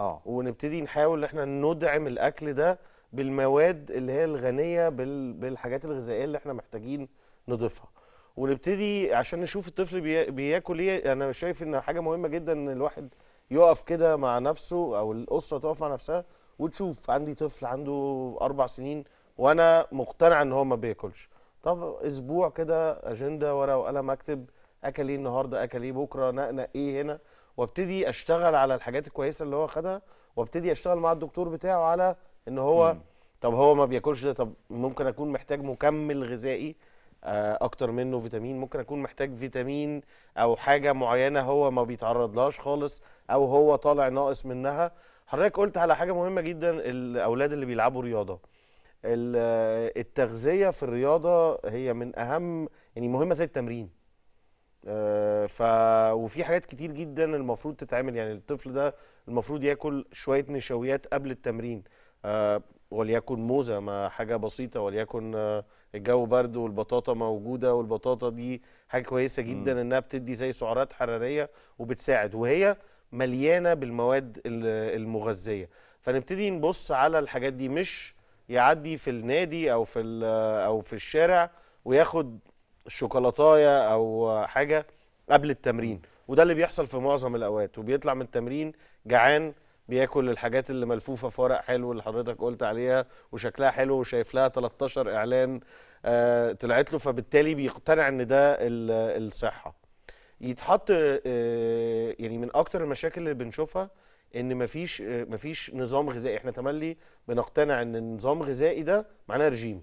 S4: اه ونبتدي نحاول ان احنا ندعم الاكل ده بالمواد اللي هي الغنيه بالحاجات الغذائيه اللي احنا محتاجين نضيفها ونبتدي عشان نشوف الطفل بياكل ايه انا شايف ان حاجه مهمه جدا ان الواحد يقف كده مع نفسه او الاسره تقف مع نفسها وتشوف عندي طفل عنده اربع سنين وانا مقتنع ان هو ما بياكلش طب اسبوع كده اجنده ورقه وقلم اكتب اكل ايه النهارده اكل ايه بكره نقنق ايه هنا وابتدي اشتغل على الحاجات الكويسه اللي هو خدها وابتدي اشتغل مع الدكتور بتاعه على ان هو م. طب هو ما بياكلش ده طب ممكن اكون محتاج مكمل غذائي آه، اكتر منه فيتامين ممكن اكون محتاج فيتامين او حاجه معينه هو ما بيتعرضلهاش خالص او هو طالع ناقص منها حضرتك قلت على حاجه مهمه جدا الاولاد اللي بيلعبوا رياضه التغذيه في الرياضه هي من اهم يعني مهمه زي التمرين آه، ف وفي حاجات كتير جدا المفروض تتعمل يعني الطفل ده المفروض ياكل شويه نشويات قبل التمرين آه، وليكن موزه ما حاجه بسيطه وليكن آه، الجو برد والبطاطا موجوده والبطاطا دي حاجه كويسه جدا م. انها بتدي زي سعرات حراريه وبتساعد وهي مليانه بالمواد المغذيه فنبتدي نبص على الحاجات دي مش يعدي في النادي او في او في الشارع وياخد شوكولاتايه او حاجه قبل التمرين وده اللي بيحصل في معظم الاوقات وبيطلع من التمرين جعان بياكل الحاجات اللي ملفوفه في ورق حلو اللي حضرتك قلت عليها وشكلها حلو وشايف لها 13 اعلان آه، طلعت له فبالتالي بيقتنع ان ده الصحه يتحط آه، يعني من اكتر المشاكل اللي بنشوفها ان مفيش آه، مفيش نظام غذائي احنا تملي بنقتنع ان النظام الغذائي ده معناه رجيم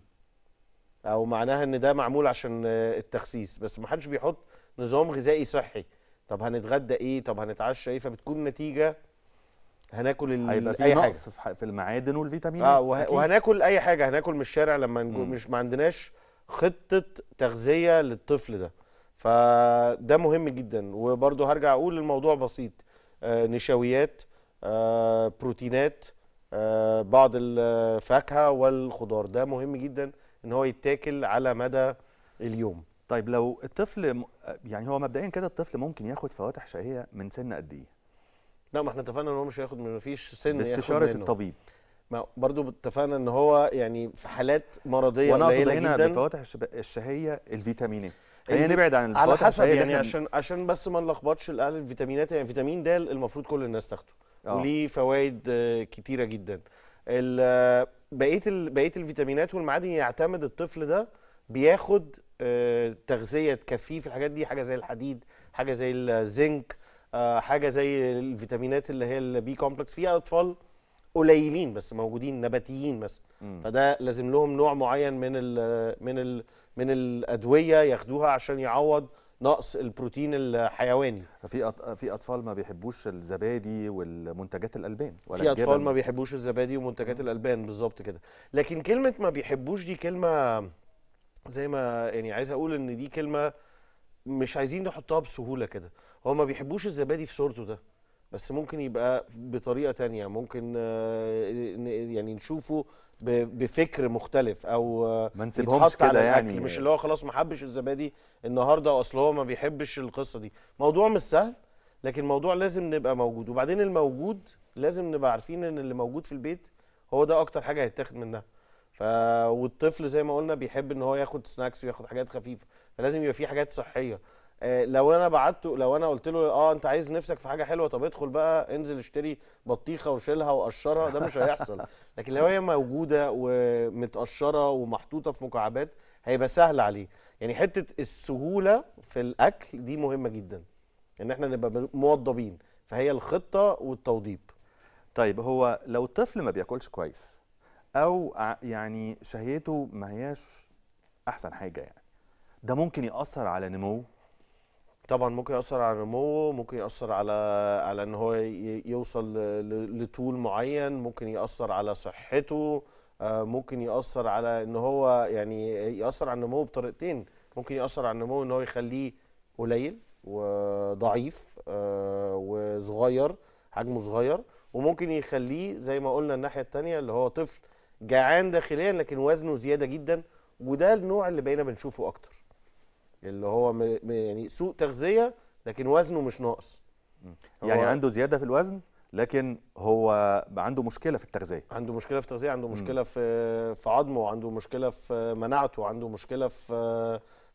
S4: او معناها ان ده معمول عشان التخسيس بس ما حدش بيحط نظام غذائي صحي طب هنتغدى ايه طب هنتعشى ايه فبتكون نتيجه هناكل ال... هيبقى في نقص
S1: حاجة. في المعادن والفيتامينات اه وه...
S4: وهناكل اي حاجه هناكل من الشارع لما نجو... مش ما عندناش خطه تغذيه للطفل ده فده مهم جدا وبرده هرجع اقول الموضوع بسيط آه نشويات آه بروتينات آه بعض الفاكهه والخضار ده مهم جدا ان هو يتاكل على مدى اليوم طيب
S1: لو الطفل يعني هو مبدئيا كده الطفل ممكن ياخد فواتح شهيه من سن قد ايه
S4: لا ما احنا اتفقنا ان هو مش هياخد من مفيش سن منه. الطبيب ما برضو اتفقنا ان هو يعني في حالات مرضيه وانا اقصد هنا بفواتح
S1: الشهيه الفيتامينات إيه.
S4: خلينا نبعد عن على حسب يعني عشان عشان بس ما نلخبطش الاهل الفيتامينات يعني فيتامين د المفروض كل الناس تاخده آه. وليه فوائد آه، كتيره جدا آه، بقيه بقيه الفيتامينات والمعادن يعتمد الطفل ده بياخد تغذيه تكفيه في الحاجات دي حاجه زي الحديد حاجه زي الزنك آه، حاجه زي الفيتامينات اللي هي البي كومبلكس فيها اطفال قليلين بس موجودين نباتيين مثلا فده لازم لهم نوع معين من الـ من الـ من الادويه ياخدوها عشان يعوض نقص البروتين الحيواني في في اطفال ما بيحبوش الزبادي والمنتجات الالبان ولا في اطفال ما بيحبوش الزبادي ومنتجات الالبان بالظبط كده لكن كلمه ما بيحبوش دي كلمه زي ما يعني عايز اقول ان دي كلمه مش عايزين نحطها بسهوله كده هو ما بيحبوش الزبادي في صورته ده بس ممكن يبقى بطريقه تانية ممكن آه، يعني نشوفه بفكر مختلف او آه، ما نسيبهمش كده يعني مش اللي هو خلاص ما حبش الزبادي النهارده اصل هو ما بيحبش القصه دي موضوع مش سهل لكن موضوع لازم نبقى موجود وبعدين الموجود لازم نبقى عارفين ان اللي موجود في البيت هو ده اكتر حاجه هيتاخد منها ف والطفل زي ما قلنا بيحب ان هو ياخد سناكس وياخد حاجات خفيفه فلازم يبقى في حاجات صحيه آه، لو انا بعته لو انا قلت له اه انت عايز نفسك في حاجه حلوه طب ادخل بقى انزل اشتري بطيخه وشيلها وقشرها ده مش هيحصل لكن لو هي موجوده ومتقشره ومحطوطه في مكعبات هيبقى سهل عليه يعني حته السهوله في الاكل دي مهمه جدا ان احنا نبقى موضبين فهي الخطه والتوضيب طيب هو لو الطفل ما بياكلش كويس او
S1: يعني شهيته ما هياش احسن حاجه يعني ده ممكن ياثر
S4: على نموه طبعا ممكن ياثر على نموه ممكن ياثر على على ان هو يوصل لطول معين ممكن ياثر على صحته آه، ممكن ياثر على ان هو يعني ياثر على النمو بطريقتين ممكن ياثر على النمو ان هو يخليه قليل وضعيف آه، وصغير حجمه صغير وممكن يخليه زي ما قلنا الناحيه الثانيه اللي هو طفل جعان داخليا لكن وزنه زياده جدا وده النوع اللي بقينا بنشوفه اكتر اللي هو م... يعني سوء تغذيه لكن وزنه مش ناقص يعني هو... عنده زياده في الوزن
S1: لكن هو
S4: عنده مشكله في التغذيه عنده مشكله في التغذيه عنده مشكله في في عظمه عنده مشكله في مناعته عنده مشكله في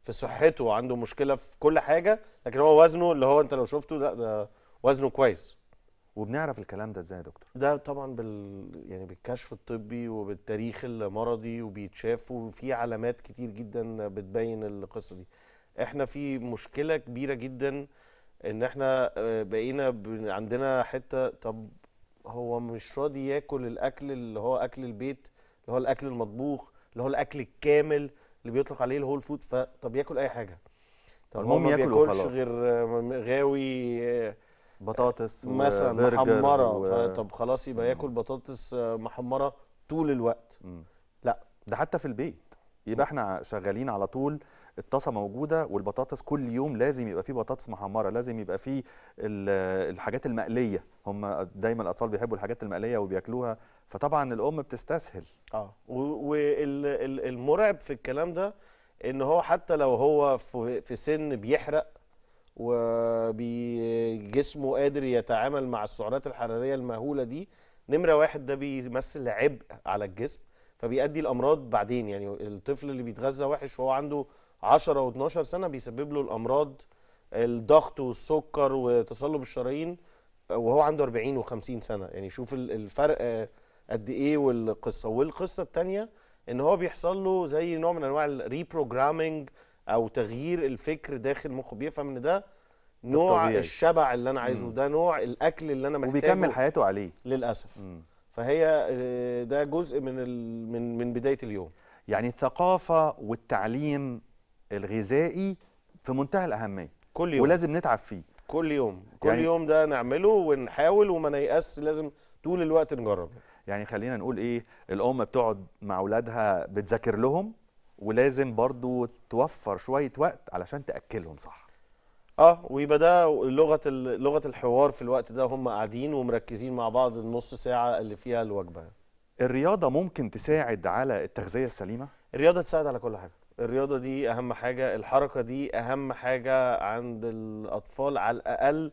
S4: في صحته عنده مشكله في كل حاجه لكن هو وزنه اللي هو انت لو شفته ده, ده وزنه كويس وبنعرف الكلام ده ازاي يا دكتور ده طبعا بال يعني بالكشف الطبي وبالتاريخ المرضي وبيتشاف وفي علامات كتير جدا بتبين القصه دي احنا في مشكله كبيره جدا ان احنا آه، بقينا عندنا حته طب هو مش راضي ياكل الاكل اللي هو اكل البيت اللي هو الاكل المطبوخ اللي هو الاكل الكامل اللي بيطلق عليه الهول فود فطب ياكل اي حاجه طب المهم ما بياكلش غير آه، غاوي آه، بطاطس مثلا محمره و... فطب خلاص يبقى ياكل بطاطس محمره طول الوقت م.
S1: لا ده حتى في البيت يبقى احنا شغالين على طول الطاسه موجوده والبطاطس كل يوم لازم يبقى فيه بطاطس محمره لازم يبقى فيه الحاجات المقليه هم دايما الاطفال بيحبوا الحاجات المقليه وبياكلوها فطبعا الام بتستسهل
S4: اه والمرعب في الكلام ده ان هو حتى لو هو في سن بيحرق وجسمه قادر يتعامل مع السعرات الحراريه المهوله دي نمره واحد ده بيمثل عبء على الجسم فبيؤدي الامراض بعدين يعني الطفل اللي بيتغذى وحش وهو عنده 10 و12 سنه بيسبب له الامراض الضغط والسكر وتصلب الشرايين وهو عنده 40 و50 سنه يعني شوف الفرق آه، قد ايه والقصه والقصه الثانيه ان هو بيحصل له زي نوع من انواع الريبروجرامينج او تغيير الفكر داخل مخه بيفهم ان ده نوع الطبيعي. الشبع اللي انا عايزه ده نوع الاكل اللي انا محتاجه وبيكمل حياته عليه للاسف مم. فهي آه، ده جزء من من من بدايه اليوم يعني الثقافه والتعليم الغذائي
S1: في منتهى الاهميه كل يوم ولازم نتعب فيه
S4: كل يوم كل يعني يوم ده نعمله ونحاول وما نيأس لازم طول الوقت نجرب يعني خلينا نقول ايه الام بتقعد
S1: مع اولادها بتذاكر لهم ولازم برضو توفر شويه وقت علشان تاكلهم صح
S4: اه ويبقى ده لغه لغه الحوار في الوقت ده هم قاعدين ومركزين مع بعض النص ساعه اللي فيها الوجبه الرياضه ممكن تساعد على التغذيه السليمه الرياضه تساعد على كل حاجه الرياضه دي اهم حاجه الحركه دي اهم حاجه عند الاطفال على الاقل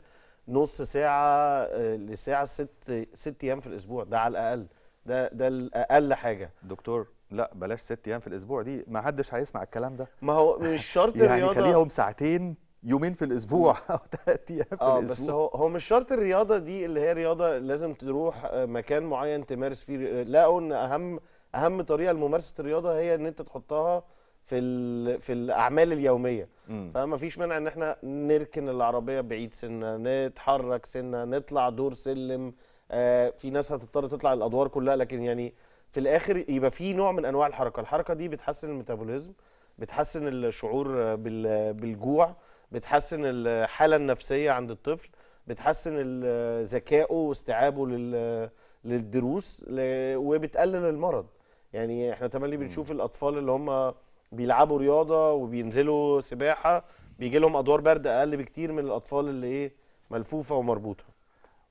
S4: نص ساعه آه، لساعه ست ست ايام في الاسبوع ده على الاقل ده ده الاقل حاجه دكتور لا بلاش ست ايام في الاسبوع دي ما حدش هيسمع الكلام ده ما هو مش شرط يعني الرياضه يعني خليهم
S1: ساعتين يومين في الاسبوع او ثلاث
S4: ايام في آه الاسبوع بس هو هو مش شرط الرياضه دي اللي هي رياضه لازم تروح آه، مكان معين تمارس فيه لقوا ان اهم اهم طريقه لممارسه الرياضه هي ان انت تحطها في في الاعمال اليوميه م. فما فيش مانع ان احنا نركن العربيه بعيد سنه نتحرك سنه نطلع دور سلم آه في ناس هتضطر تطلع الادوار كلها لكن يعني في الاخر يبقى في نوع من انواع الحركه الحركه دي بتحسن الميتابوليزم بتحسن الشعور بالجوع بتحسن الحاله النفسيه عند الطفل بتحسن ذكائه واستيعابه للدروس وبتقلل المرض يعني احنا تملي بنشوف الاطفال اللي هم بيلعبوا رياضه وبينزلوا سباحه بيجي لهم ادوار برد اقل بكتير من الاطفال اللي ايه ملفوفه ومربوطه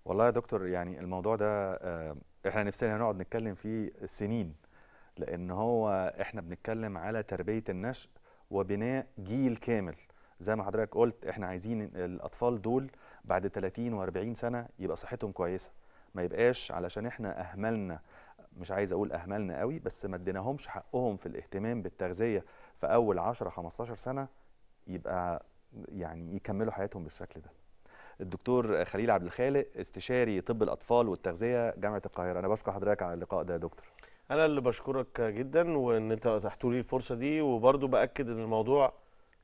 S4: والله
S1: يا دكتور يعني الموضوع ده آه، احنا نفسنا نقعد نتكلم فيه سنين لان هو احنا بنتكلم على تربيه النشء وبناء جيل كامل زي ما حضرتك قلت احنا عايزين الاطفال دول بعد 30 و40 سنه يبقى صحتهم كويسه ما يبقاش علشان احنا اهملنا مش عايز اقول اهملنا قوي بس ما اديناهمش حقهم في الاهتمام بالتغذيه في اول 10 15 سنه يبقى يعني يكملوا حياتهم بالشكل ده الدكتور خليل عبد الخالق استشاري طب الاطفال والتغذيه جامعه القاهره انا بشكر حضرتك على اللقاء ده يا دكتور
S4: انا اللي بشكرك جدا وان انت اتحتوا لي الفرصه دي وبرده باكد ان الموضوع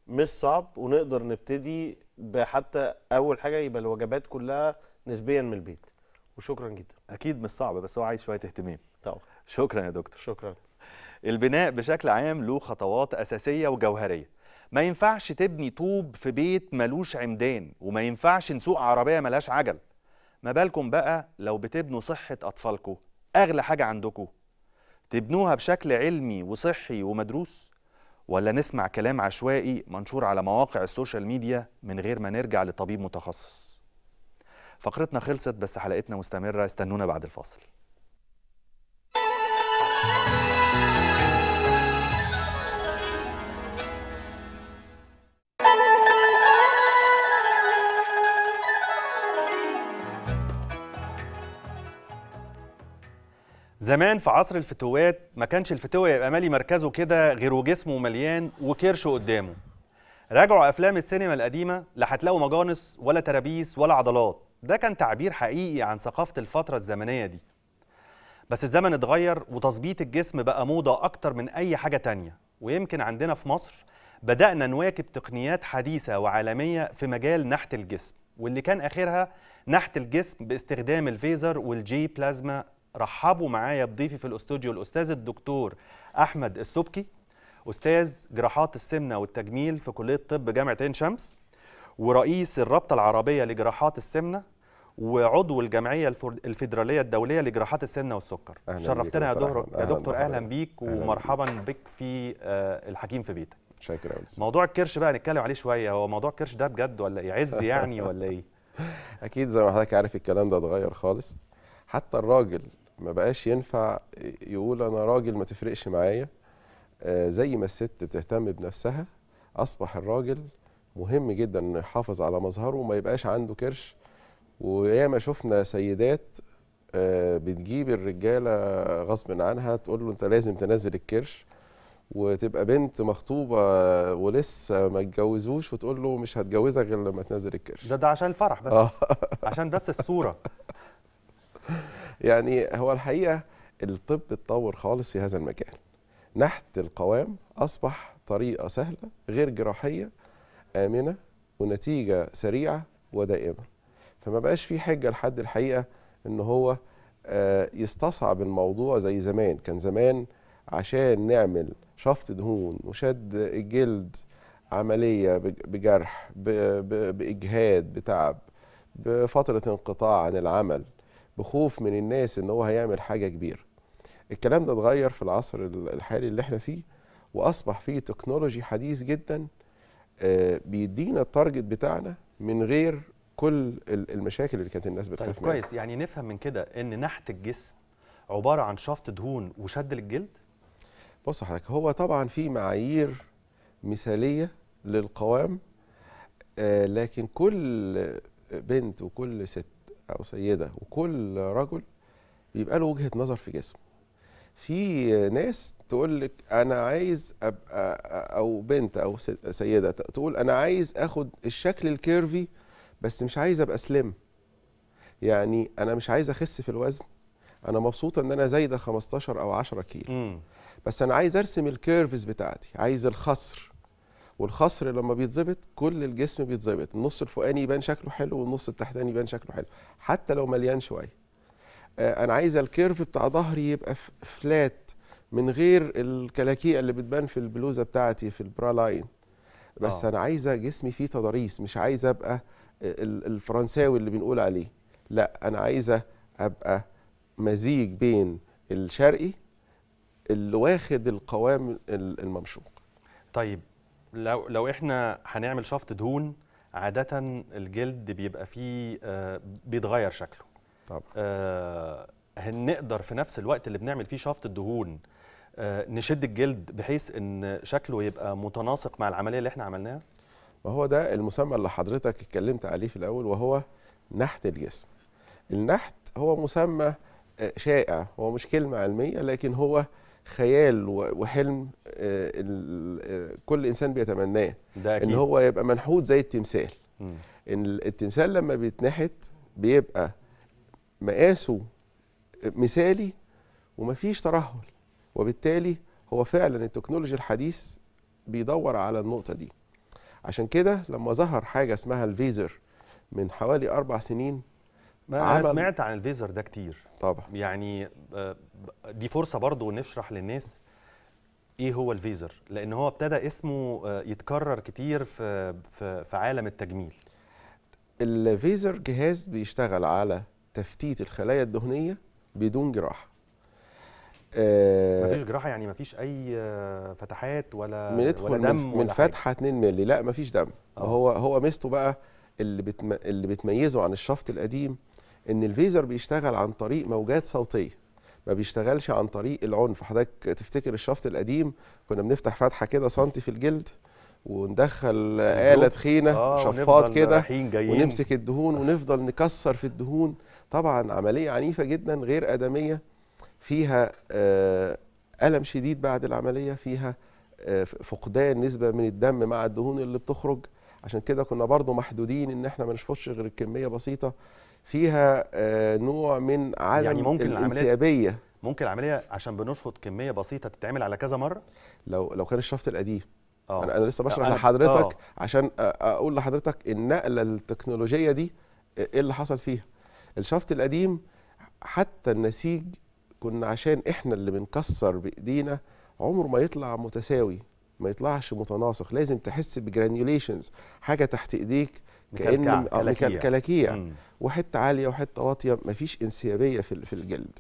S4: مش صعب ونقدر نبتدي بحتى اول حاجه يبقى الوجبات كلها نسبيا من البيت وشكرا جدا اكيد مش صعب بس هو عايز شويه اهتمام طبعا شكرا يا دكتور شكرا
S1: البناء بشكل عام له خطوات أساسية وجوهرية ما ينفعش تبني طوب في بيت ملوش عمدان وما ينفعش نسوق عربية ملهاش عجل ما بالكم بقى لو بتبنوا صحة أطفالكم أغلى حاجة عندكم تبنوها بشكل علمي وصحي ومدروس ولا نسمع كلام عشوائي منشور على مواقع السوشيال ميديا من غير ما نرجع لطبيب متخصص فقرتنا خلصت بس حلقتنا مستمرة استنونا بعد الفاصل زمان في عصر الفتوات ما كانش الفتوة يبقى مالي مركزه كده غير وجسمه مليان وكرشه قدامه راجعوا افلام السينما القديمه لا هتلاقوا مجانس ولا ترابيس ولا عضلات ده كان تعبير حقيقي عن ثقافه الفتره الزمنيه دي بس الزمن اتغير وتظبيط الجسم بقى موضه اكتر من اي حاجه تانية ويمكن عندنا في مصر بدانا نواكب تقنيات حديثه وعالميه في مجال نحت الجسم واللي كان اخرها نحت الجسم باستخدام الفيزر والجي بلازما رحبوا معايا بضيفي في الاستوديو الاستاذ الدكتور احمد السبكي استاذ جراحات السمنه والتجميل في كليه طب جامعه عين شمس ورئيس الرابطه العربيه لجراحات السمنه وعضو الجمعيه الفيدراليه الدوليه لجراحات السمنه والسكر شرفتنا يا دكتور يا دكتور اهلا بيك ومرحبا بك في آه، الحكيم في بيتك شاكر قوي موضوع الكرش بقى نتكلم عليه شويه هو موضوع الكرش ده بجد ولا ايه عز يعني ولا
S3: ايه اكيد زي ما حضرتك عارف الكلام ده اتغير خالص حتى الراجل ما بقاش ينفع يقول انا راجل ما تفرقش معايا آه، زي ما الست بتهتم بنفسها اصبح الراجل مهم جدا انه يحافظ على مظهره وما يبقاش عنده كرش وياما شفنا سيدات آه، بتجيب الرجاله غصب عنها تقول له انت لازم تنزل الكرش وتبقى بنت مخطوبه ولسه ما اتجوزوش وتقول له مش هتجوزك غير لما تنزل الكرش
S1: ده ده عشان الفرح بس آه.
S3: عشان بس الصوره يعني هو الحقيقه الطب اتطور خالص في هذا المجال نحت القوام اصبح طريقه سهله غير جراحيه امنه ونتيجه سريعه ودائمه فما بقاش في حجه لحد الحقيقه ان هو آه، يستصعب الموضوع زي زمان كان زمان عشان نعمل شفط دهون وشد الجلد عملية بجرح بإجهاد بتعب بفترة انقطاع عن العمل بخوف من الناس ان هو هيعمل حاجه كبيره الكلام ده اتغير في العصر الحالي اللي احنا فيه واصبح فيه تكنولوجي حديث جدا آه، بيدينا التارجت بتاعنا من غير كل المشاكل اللي كانت الناس بتخاف طيب منها كويس
S1: يعني نفهم من كده ان نحت الجسم عباره عن شفط دهون وشد للجلد
S3: بص حضرتك هو طبعا في معايير مثاليه للقوام آه، لكن كل بنت وكل ست او سيده وكل رجل بيبقى له وجهه نظر في جسمه في ناس تقول لك انا عايز ابقى او بنت او سيده تقول انا عايز اخد الشكل الكيرفي بس مش عايز ابقى سليم يعني انا مش عايز اخس في الوزن انا مبسوطه ان انا زايده 15 او 10 كيلو بس انا عايز ارسم الكيرفز بتاعتي عايز الخصر والخصر لما بيتظبط كل الجسم بيتظبط النص الفوقاني يبان شكله حلو والنص التحتاني يبان شكله حلو حتى لو مليان شويه آه انا عايز الكيرف بتاع ظهري يبقى فلات من غير الكلاكيه اللي بتبان في البلوزه بتاعتي في البرا لاين بس آه. انا عايزه جسمي فيه تضاريس مش عايزه ابقى الفرنساوي اللي بنقول عليه لا انا عايزه ابقى مزيج بين الشرقي اللي واخد القوام الممشوق
S1: طيب لو لو احنا هنعمل شفط دهون عاده الجلد بيبقى فيه آه بيتغير شكله طب. آه هنقدر في نفس الوقت اللي بنعمل فيه شفط الدهون آه
S3: نشد الجلد بحيث ان شكله يبقى متناسق مع العمليه اللي احنا عملناها وهو ده المسمى اللي حضرتك اتكلمت عليه في الاول وهو نحت الجسم النحت هو مسمى آه، شائع هو مش كلمه علميه لكن هو خيال وحلم آه، آه، كل انسان بيتمناه ان هو يبقى منحوت زي التمثال ان التمثال لما بيتنحت بيبقى مقاسه مثالي ومفيش ترهل وبالتالي هو فعلا التكنولوجي الحديث بيدور على النقطه دي عشان كده لما ظهر حاجه اسمها الفيزر من حوالي اربع سنين ما انا سمعت
S1: عن الفيزر ده كتير طبعا يعني آه، دي فرصه برضو نشرح للناس ايه هو الفيزر لان هو ابتدى اسمه آه، يتكرر كتير في
S3: في عالم التجميل الفيزر جهاز بيشتغل على تفتيت الخلايا الدهنيه بدون جراحه آه، مفيش جراحه يعني
S1: مفيش اي فتحات ولا بندخل ولا دم من, ولا فتحه
S3: 2 مللي لا مفيش دم أوه. هو هو ميزته بقى اللي بتم... اللي بتميزه عن الشفط القديم ان الفيزر بيشتغل عن طريق موجات صوتيه ما بيشتغلش عن طريق العنف حضرتك تفتكر الشفط القديم كنا بنفتح فتحه كده سنتي في الجلد وندخل آلة تخينة آه شفاط كده ونمسك الدهون ونفضل نكسر في الدهون طبعا عملية عنيفة جدا غير آدمية فيها آه ألم شديد بعد العملية فيها آه فقدان نسبة من الدم مع الدهون اللي بتخرج عشان كده كنا برضو محدودين ان احنا ما نشفطش غير الكمية بسيطة فيها آه، نوع من عدم يعني ممكن الانسيابيه
S1: ممكن العمليه عشان بنشفط كميه بسيطه تتعمل
S3: على كذا مره لو لو كان الشفط القديم آه. انا انا لسه بشرح لحضرتك أوه. عشان اقول لحضرتك النقله التكنولوجيه دي آه، ايه اللي حصل فيها الشفط القديم حتى النسيج كنا عشان احنا اللي بنكسر بايدينا عمره ما يطلع متساوي ما يطلعش متناسق لازم تحس بجرانيوليشنز حاجه تحت ايديك كان آه، كلاكيع وحته عاليه وحته واطيه ما فيش انسيابيه في الجلد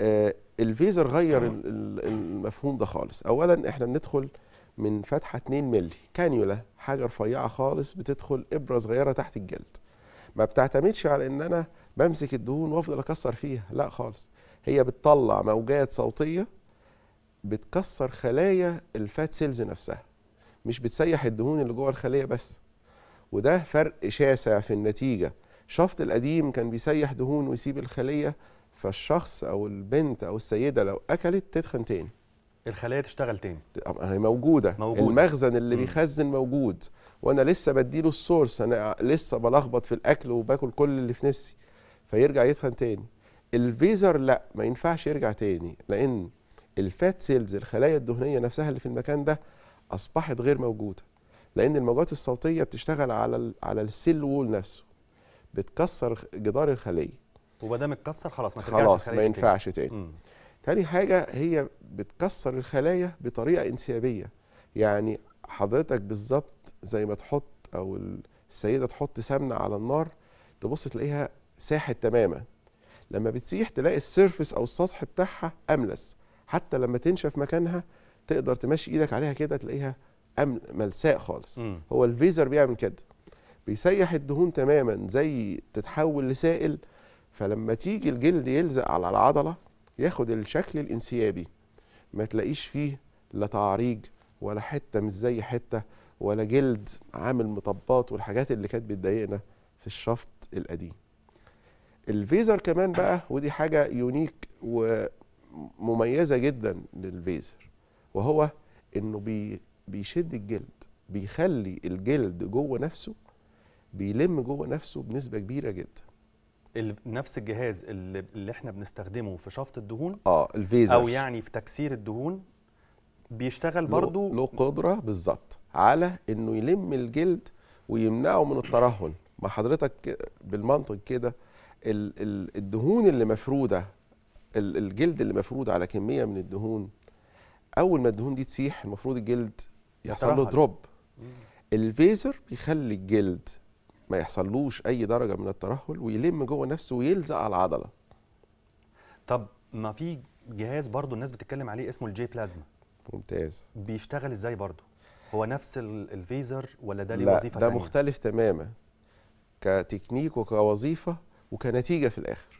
S3: آه الفيزر غير مم. المفهوم ده خالص اولا احنا بندخل من فتحه 2 مللي كانيولا حاجه رفيعه خالص بتدخل ابره صغيره تحت الجلد ما بتعتمدش على ان انا بمسك الدهون وافضل اكسر فيها لا خالص هي بتطلع موجات صوتيه بتكسر خلايا الفات سيلز نفسها مش بتسيح الدهون اللي جوه الخليه بس وده فرق شاسع في النتيجه شفط القديم كان بيسيح دهون ويسيب الخليه فالشخص او البنت او السيده لو اكلت تتخن تاني الخلايا تشتغل تاني هي موجوده المخزن اللي م. بيخزن موجود وانا لسه بديله السورس انا لسه بلخبط في الاكل وباكل كل اللي في نفسي فيرجع يتخن تاني الفيزر لا ما ينفعش يرجع تاني لان الفات سيلز الخلايا الدهنيه نفسها اللي في المكان ده اصبحت غير موجوده لان الموجات الصوتيه بتشتغل على على السيل وول نفسه بتكسر جدار الخليه
S1: وما دام اتكسر خلاص ما ترجعش خلاص ما ينفعش
S3: تاني, تاني. تاني حاجه هي بتكسر الخلايا بطريقه انسيابيه يعني حضرتك بالظبط زي ما تحط او السيده تحط سمنه على النار تبص تلاقيها ساحت تماما لما بتسيح تلاقي السيرفس او السطح بتاعها املس حتى لما تنشف مكانها تقدر تمشي ايدك عليها كده تلاقيها ملساء خالص مم. هو الفيزر بيعمل كده بيسيح الدهون تماما زي تتحول لسائل فلما تيجي الجلد يلزق على العضله ياخد الشكل الانسيابي ما تلاقيش فيه لا تعريج ولا حته مش زي حته ولا جلد عامل مطبات والحاجات اللي كانت بتضايقنا في الشفط القديم الفيزر كمان بقى ودي حاجه يونيك و مميزه جدا للفيزر وهو انه بي بيشد الجلد بيخلي الجلد جوه نفسه بيلم جوه نفسه بنسبه كبيره جدا
S1: نفس الجهاز اللي, اللي احنا بنستخدمه في شفط الدهون اه الفيزر او يعني في تكسير الدهون
S3: بيشتغل برضو له قدره بالظبط على انه يلم الجلد ويمنعه من الترهل ما حضرتك بالمنطق كده الدهون اللي مفروده الجلد اللي مفروض على كميه من الدهون اول ما الدهون دي تسيح المفروض الجلد يحصل له دروب الفيزر بيخلي الجلد ما يحصلوش اي درجه من الترهل ويلم جوه نفسه ويلزق على العضله
S1: طب ما في جهاز برضو الناس بتتكلم عليه اسمه الجي بلازما ممتاز بيشتغل ازاي برضو هو نفس الفيزر ولا ده ليه وظيفه لا ده
S3: مختلف تماما كتكنيك وكوظيفه وكنتيجه في الاخر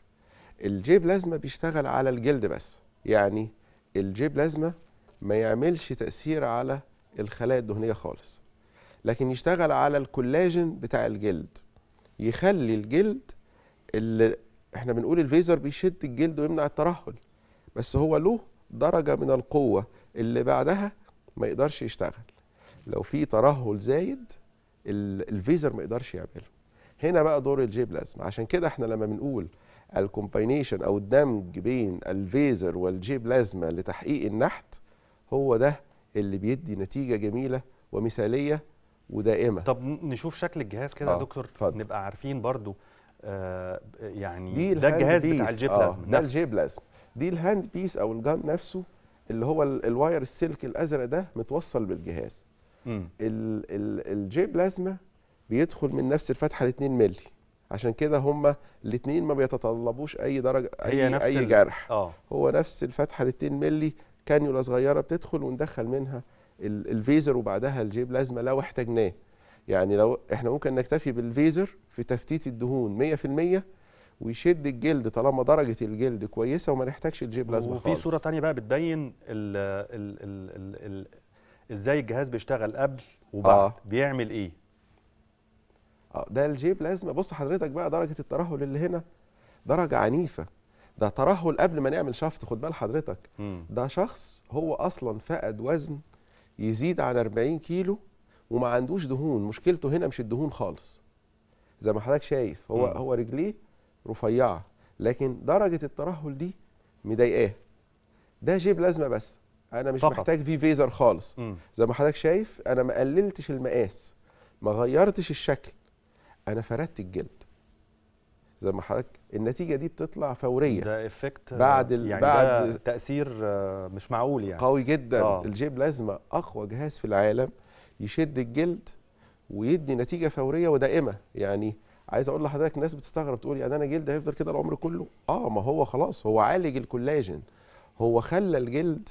S3: الجي بلازما بيشتغل على الجلد بس يعني الجي بلازما ما يعملش تأثير على الخلايا الدهنية خالص لكن يشتغل على الكولاجين بتاع الجلد يخلي الجلد اللي احنا بنقول الفيزر بيشد الجلد ويمنع الترهل بس هو له درجة من القوة اللي بعدها ما يقدرش يشتغل لو في ترهل زايد الفيزر ما يقدرش يعمله هنا بقى دور الجي بلازما عشان كده احنا لما بنقول الكومباينيشن او الدمج بين الفيزر والجي بلازما لتحقيق النحت هو ده اللي بيدي نتيجه جميله ومثاليه ودائمه طب نشوف شكل الجهاز كده آه. يا دكتور فضل. نبقى عارفين برضو آه يعني ده الجهاز بيس. بتاع الجي بلازما آه. ده الجي بلازما دي الهاند بيس او الجان نفسه اللي هو الواير السلك الازرق ده متوصل بالجهاز الجي بلازما بيدخل من نفس الفتحه ال 2 مللي عشان كده هما الاثنين ما بيتطلبوش اي درجه اي نفس اي جرح آه. هو نفس الفتحه ال 2 مللي كانيولا صغيره بتدخل وندخل منها الفيزر وبعدها الجيب لازمه لو احتاجناه يعني لو احنا ممكن نكتفي بالفيزر في تفتيت الدهون 100% ويشد الجلد طالما درجه الجلد كويسه وما نحتاجش الجيب لازمه خالص وفي صوره
S1: ثانيه بقى بتبين الـ الـ الـ الـ الـ ازاي الجهاز بيشتغل قبل وبعد آه.
S3: بيعمل ايه اه ده الجيب لازم بص حضرتك بقى درجه الترهل اللي هنا درجه عنيفه ده ترهل قبل ما نعمل شفط خد بال حضرتك مم. ده شخص هو اصلا فقد وزن يزيد عن 40 كيلو وما عندوش دهون مشكلته هنا مش الدهون خالص زي ما حضرتك شايف هو مم. هو رجليه رفيعه لكن درجه الترهل دي مضايقاه ده جيب لازمه بس انا مش فقط. محتاج في فيزر خالص مم. زي ما حضرتك شايف انا ما قللتش المقاس ما غيرتش الشكل انا فردت الجلد زي ما حضرتك النتيجه دي بتطلع فوريه ده افكت بعد يعني بعد ده تاثير آه، مش معقول يعني قوي جدا آه. الجيب لازمه اقوى جهاز في العالم يشد الجلد ويدي نتيجه فوريه ودائمه يعني عايز اقول لحضرتك ناس بتستغرب تقول يعني انا جلد هيفضل كده العمر كله اه ما هو خلاص هو عالج الكولاجين هو خلى الجلد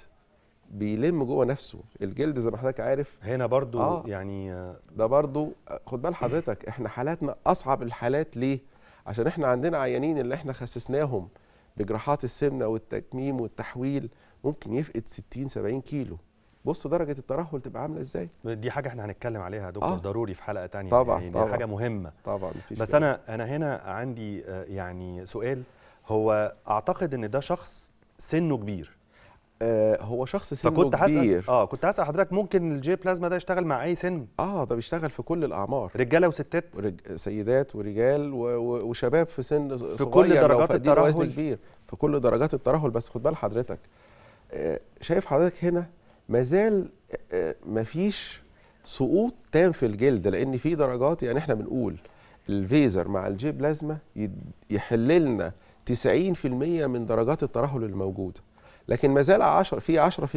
S3: بيلم جوه نفسه الجلد زي ما حضرتك عارف هنا برضو آه يعني آه، ده برضو آه، خد بال حضرتك احنا حالاتنا اصعب الحالات ليه عشان احنا عندنا عيانين اللي احنا خسسناهم بجراحات السمنه والتكميم والتحويل ممكن يفقد 60 70 كيلو بص درجه الترهل تبقى عامله ازاي دي حاجه احنا هنتكلم عليها دكتور آه. ضروري في حلقه تانية طبعا يعني دي طبعا حاجه
S1: مهمه طبعا بس انا انا هنا عندي آه، يعني سؤال هو اعتقد ان ده شخص سنه كبير آه، هو شخص سنه فكنت كبير
S3: اه كنت هسال حضرتك ممكن الجي بلازما ده يشتغل مع اي سن اه ده بيشتغل في كل الاعمار رجاله وستات ورج... سيدات ورجال و... و... وشباب في سن في صغير كل درجات الترهل كبير في كل درجات الترهل بس خد بال حضرتك آه شايف حضرتك هنا مازال آه مفيش سقوط تام في الجلد لان في درجات يعني احنا بنقول الفيزر مع الجي بلازما يحل لنا 90% من درجات الترهل الموجوده لكن ما زال عشر في 10%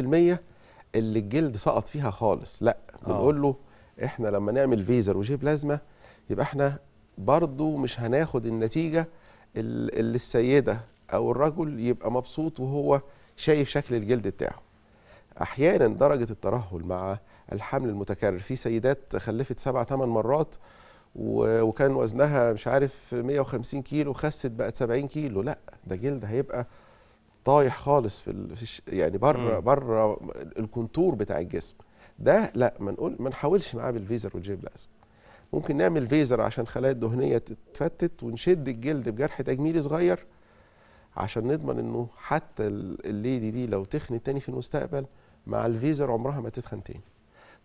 S3: اللي الجلد سقط فيها خالص لا آه. بنقول له احنا لما نعمل فيزر وجيب بلازما يبقى احنا برضو مش هناخد النتيجه اللي السيده او الرجل يبقى مبسوط وهو شايف شكل الجلد بتاعه احيانا درجه الترهل مع الحمل المتكرر في سيدات خلفت سبع ثمان مرات وكان وزنها مش عارف 150 كيلو خست بقت 70 كيلو لا ده جلد هيبقى طايح خالص في, يعني بره بره الكونتور بتاع الجسم ده لا ما نقول ما نحاولش معاه بالفيزر والجيب لازم ممكن نعمل فيزر عشان خلايا الدهنيه تتفتت ونشد الجلد بجرح تجميلي صغير عشان نضمن انه حتى الليدي دي لو تخنت تاني في المستقبل مع الفيزر عمرها ما تتخن تاني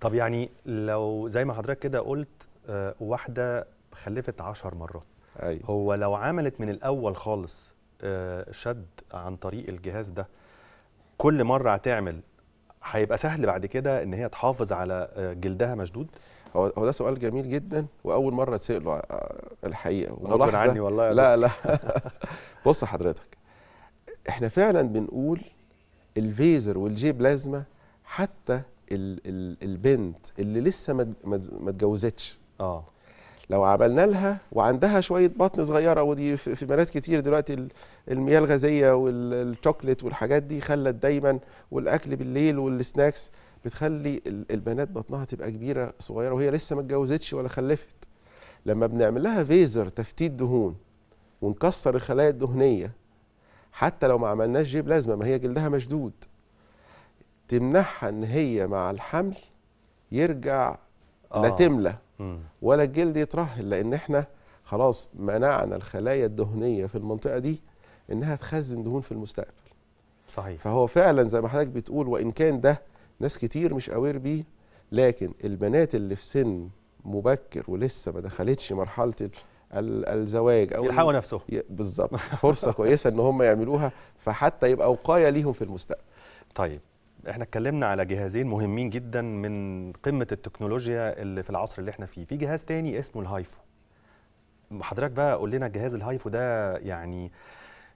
S3: طب يعني لو زي ما حضرتك كده قلت آه،
S1: واحده خلفت 10 مرات أيوة. هو لو عملت من الاول خالص آه، شد عن طريق الجهاز ده كل مره هتعمل هيبقى سهل بعد كده ان هي تحافظ على آه، جلدها مشدود هو هو ده سؤال جميل جدا
S3: واول مره اتساله آه، الحقيقه غصب عني والله لا لا بص حضرتك احنا فعلا بنقول الفيزر والجي بلازما حتى البنت اللي لسه ما اتجوزتش اه لو عملنا لها وعندها شويه بطن صغيره ودي في بنات كتير دلوقتي المياه الغازيه والشوكليت والحاجات دي خلت دايما والاكل بالليل والسناكس بتخلي البنات بطنها تبقى كبيره صغيره وهي لسه ما اتجوزتش ولا خلفت لما بنعمل لها فيزر تفتيت دهون ونكسر الخلايا الدهنيه حتى لو ما عملناش جيب لازمه ما هي جلدها مشدود تمنحها ان هي مع الحمل يرجع آه. لا تملى ولا الجلد يترهل لان احنا خلاص منعنا الخلايا الدهنيه في المنطقه دي انها تخزن دهون في المستقبل صحيح فهو فعلا زي ما حضرتك بتقول وان كان ده ناس كتير مش اوير بيه لكن البنات اللي في سن مبكر ولسه ما دخلتش مرحله الزواج او يلحقوا نفسهم بالظبط فرصه كويسه ان هم يعملوها فحتى يبقى وقايه ليهم في المستقبل طيب احنا اتكلمنا
S1: على جهازين مهمين جدا من قمه التكنولوجيا اللي في العصر اللي احنا فيه في جهاز تاني اسمه الهايفو حضرتك بقى قول لنا جهاز الهايفو ده يعني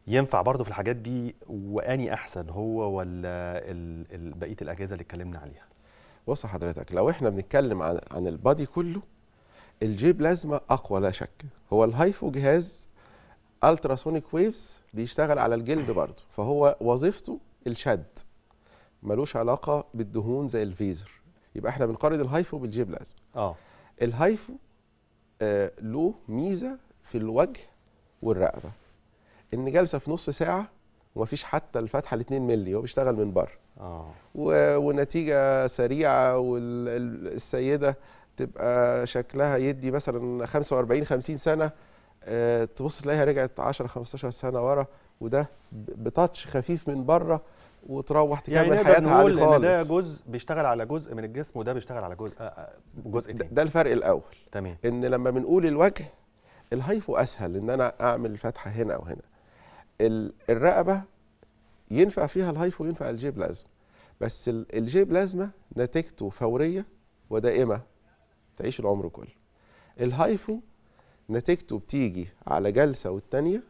S1: ينفع برضه في الحاجات دي واني احسن هو ولا بقيه الاجهزه اللي
S3: اتكلمنا عليها بص حضرتك لو احنا بنتكلم عن عن البادي كله الجي بلازما اقوى لا شك هو الهايفو جهاز التراسونيك ويفز بيشتغل على الجلد برضه فهو وظيفته الشد ملوش علاقه بالدهون زي الفيزر يبقى احنا بنقارن الهايفو بالجي بلازم اه الهايفو آه له ميزه في الوجه والرقبه ان جلسه في نص ساعه ومفيش حتى الفتحه ال 2 مللي هو بيشتغل من بره اه ونتيجه سريعه والسيده تبقى شكلها يدي مثلا 45 50 سنه آه، تبص تلاقيها رجعت 10 15 سنه ورا وده بتاتش خفيف من بره وتروح تكمل يعني حياتها عادي خالص يعني ده
S1: جزء بيشتغل على جزء من الجسم وده بيشتغل على جزء آه، آه،
S3: جزء تاني ده الفرق الاول تمام ان لما بنقول الوجه الهايفو اسهل ان انا اعمل فتحه هنا او هنا الرقبه ينفع فيها الهايفو وينفع الجي بلازما بس الجي بلازما نتيجته فوريه ودائمه تعيش العمر كله الهايفو نتيجته بتيجي على جلسه والتانيه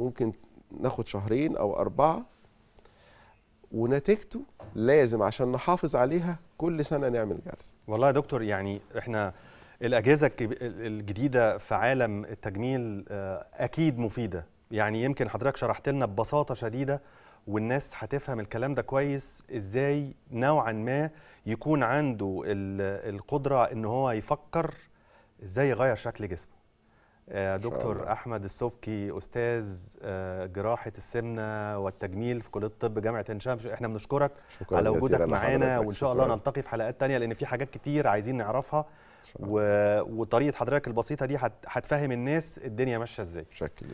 S3: ممكن ناخد شهرين او اربعه ونتيجته لازم عشان نحافظ عليها كل سنه نعمل جلسه والله يا دكتور يعني احنا الاجهزه
S1: الجديده في عالم التجميل آه، اكيد مفيده يعني يمكن حضرتك شرحت لنا ببساطه شديده والناس هتفهم الكلام ده كويس ازاي نوعا ما يكون عنده القدره ان هو يفكر ازاي يغير شكل جسمه آه، دكتور احمد السبكي استاذ آه، جراحه السمنه والتجميل في كليه الطب جامعه عين شمس احنا بنشكرك على وجودك معانا وان شاء الله نلتقي في حلقات ثانيه لان في حاجات كتير عايزين نعرفها و... وطريقه حضرتك البسيطه دي هتفهم الناس الدنيا ماشيه ازاي شكل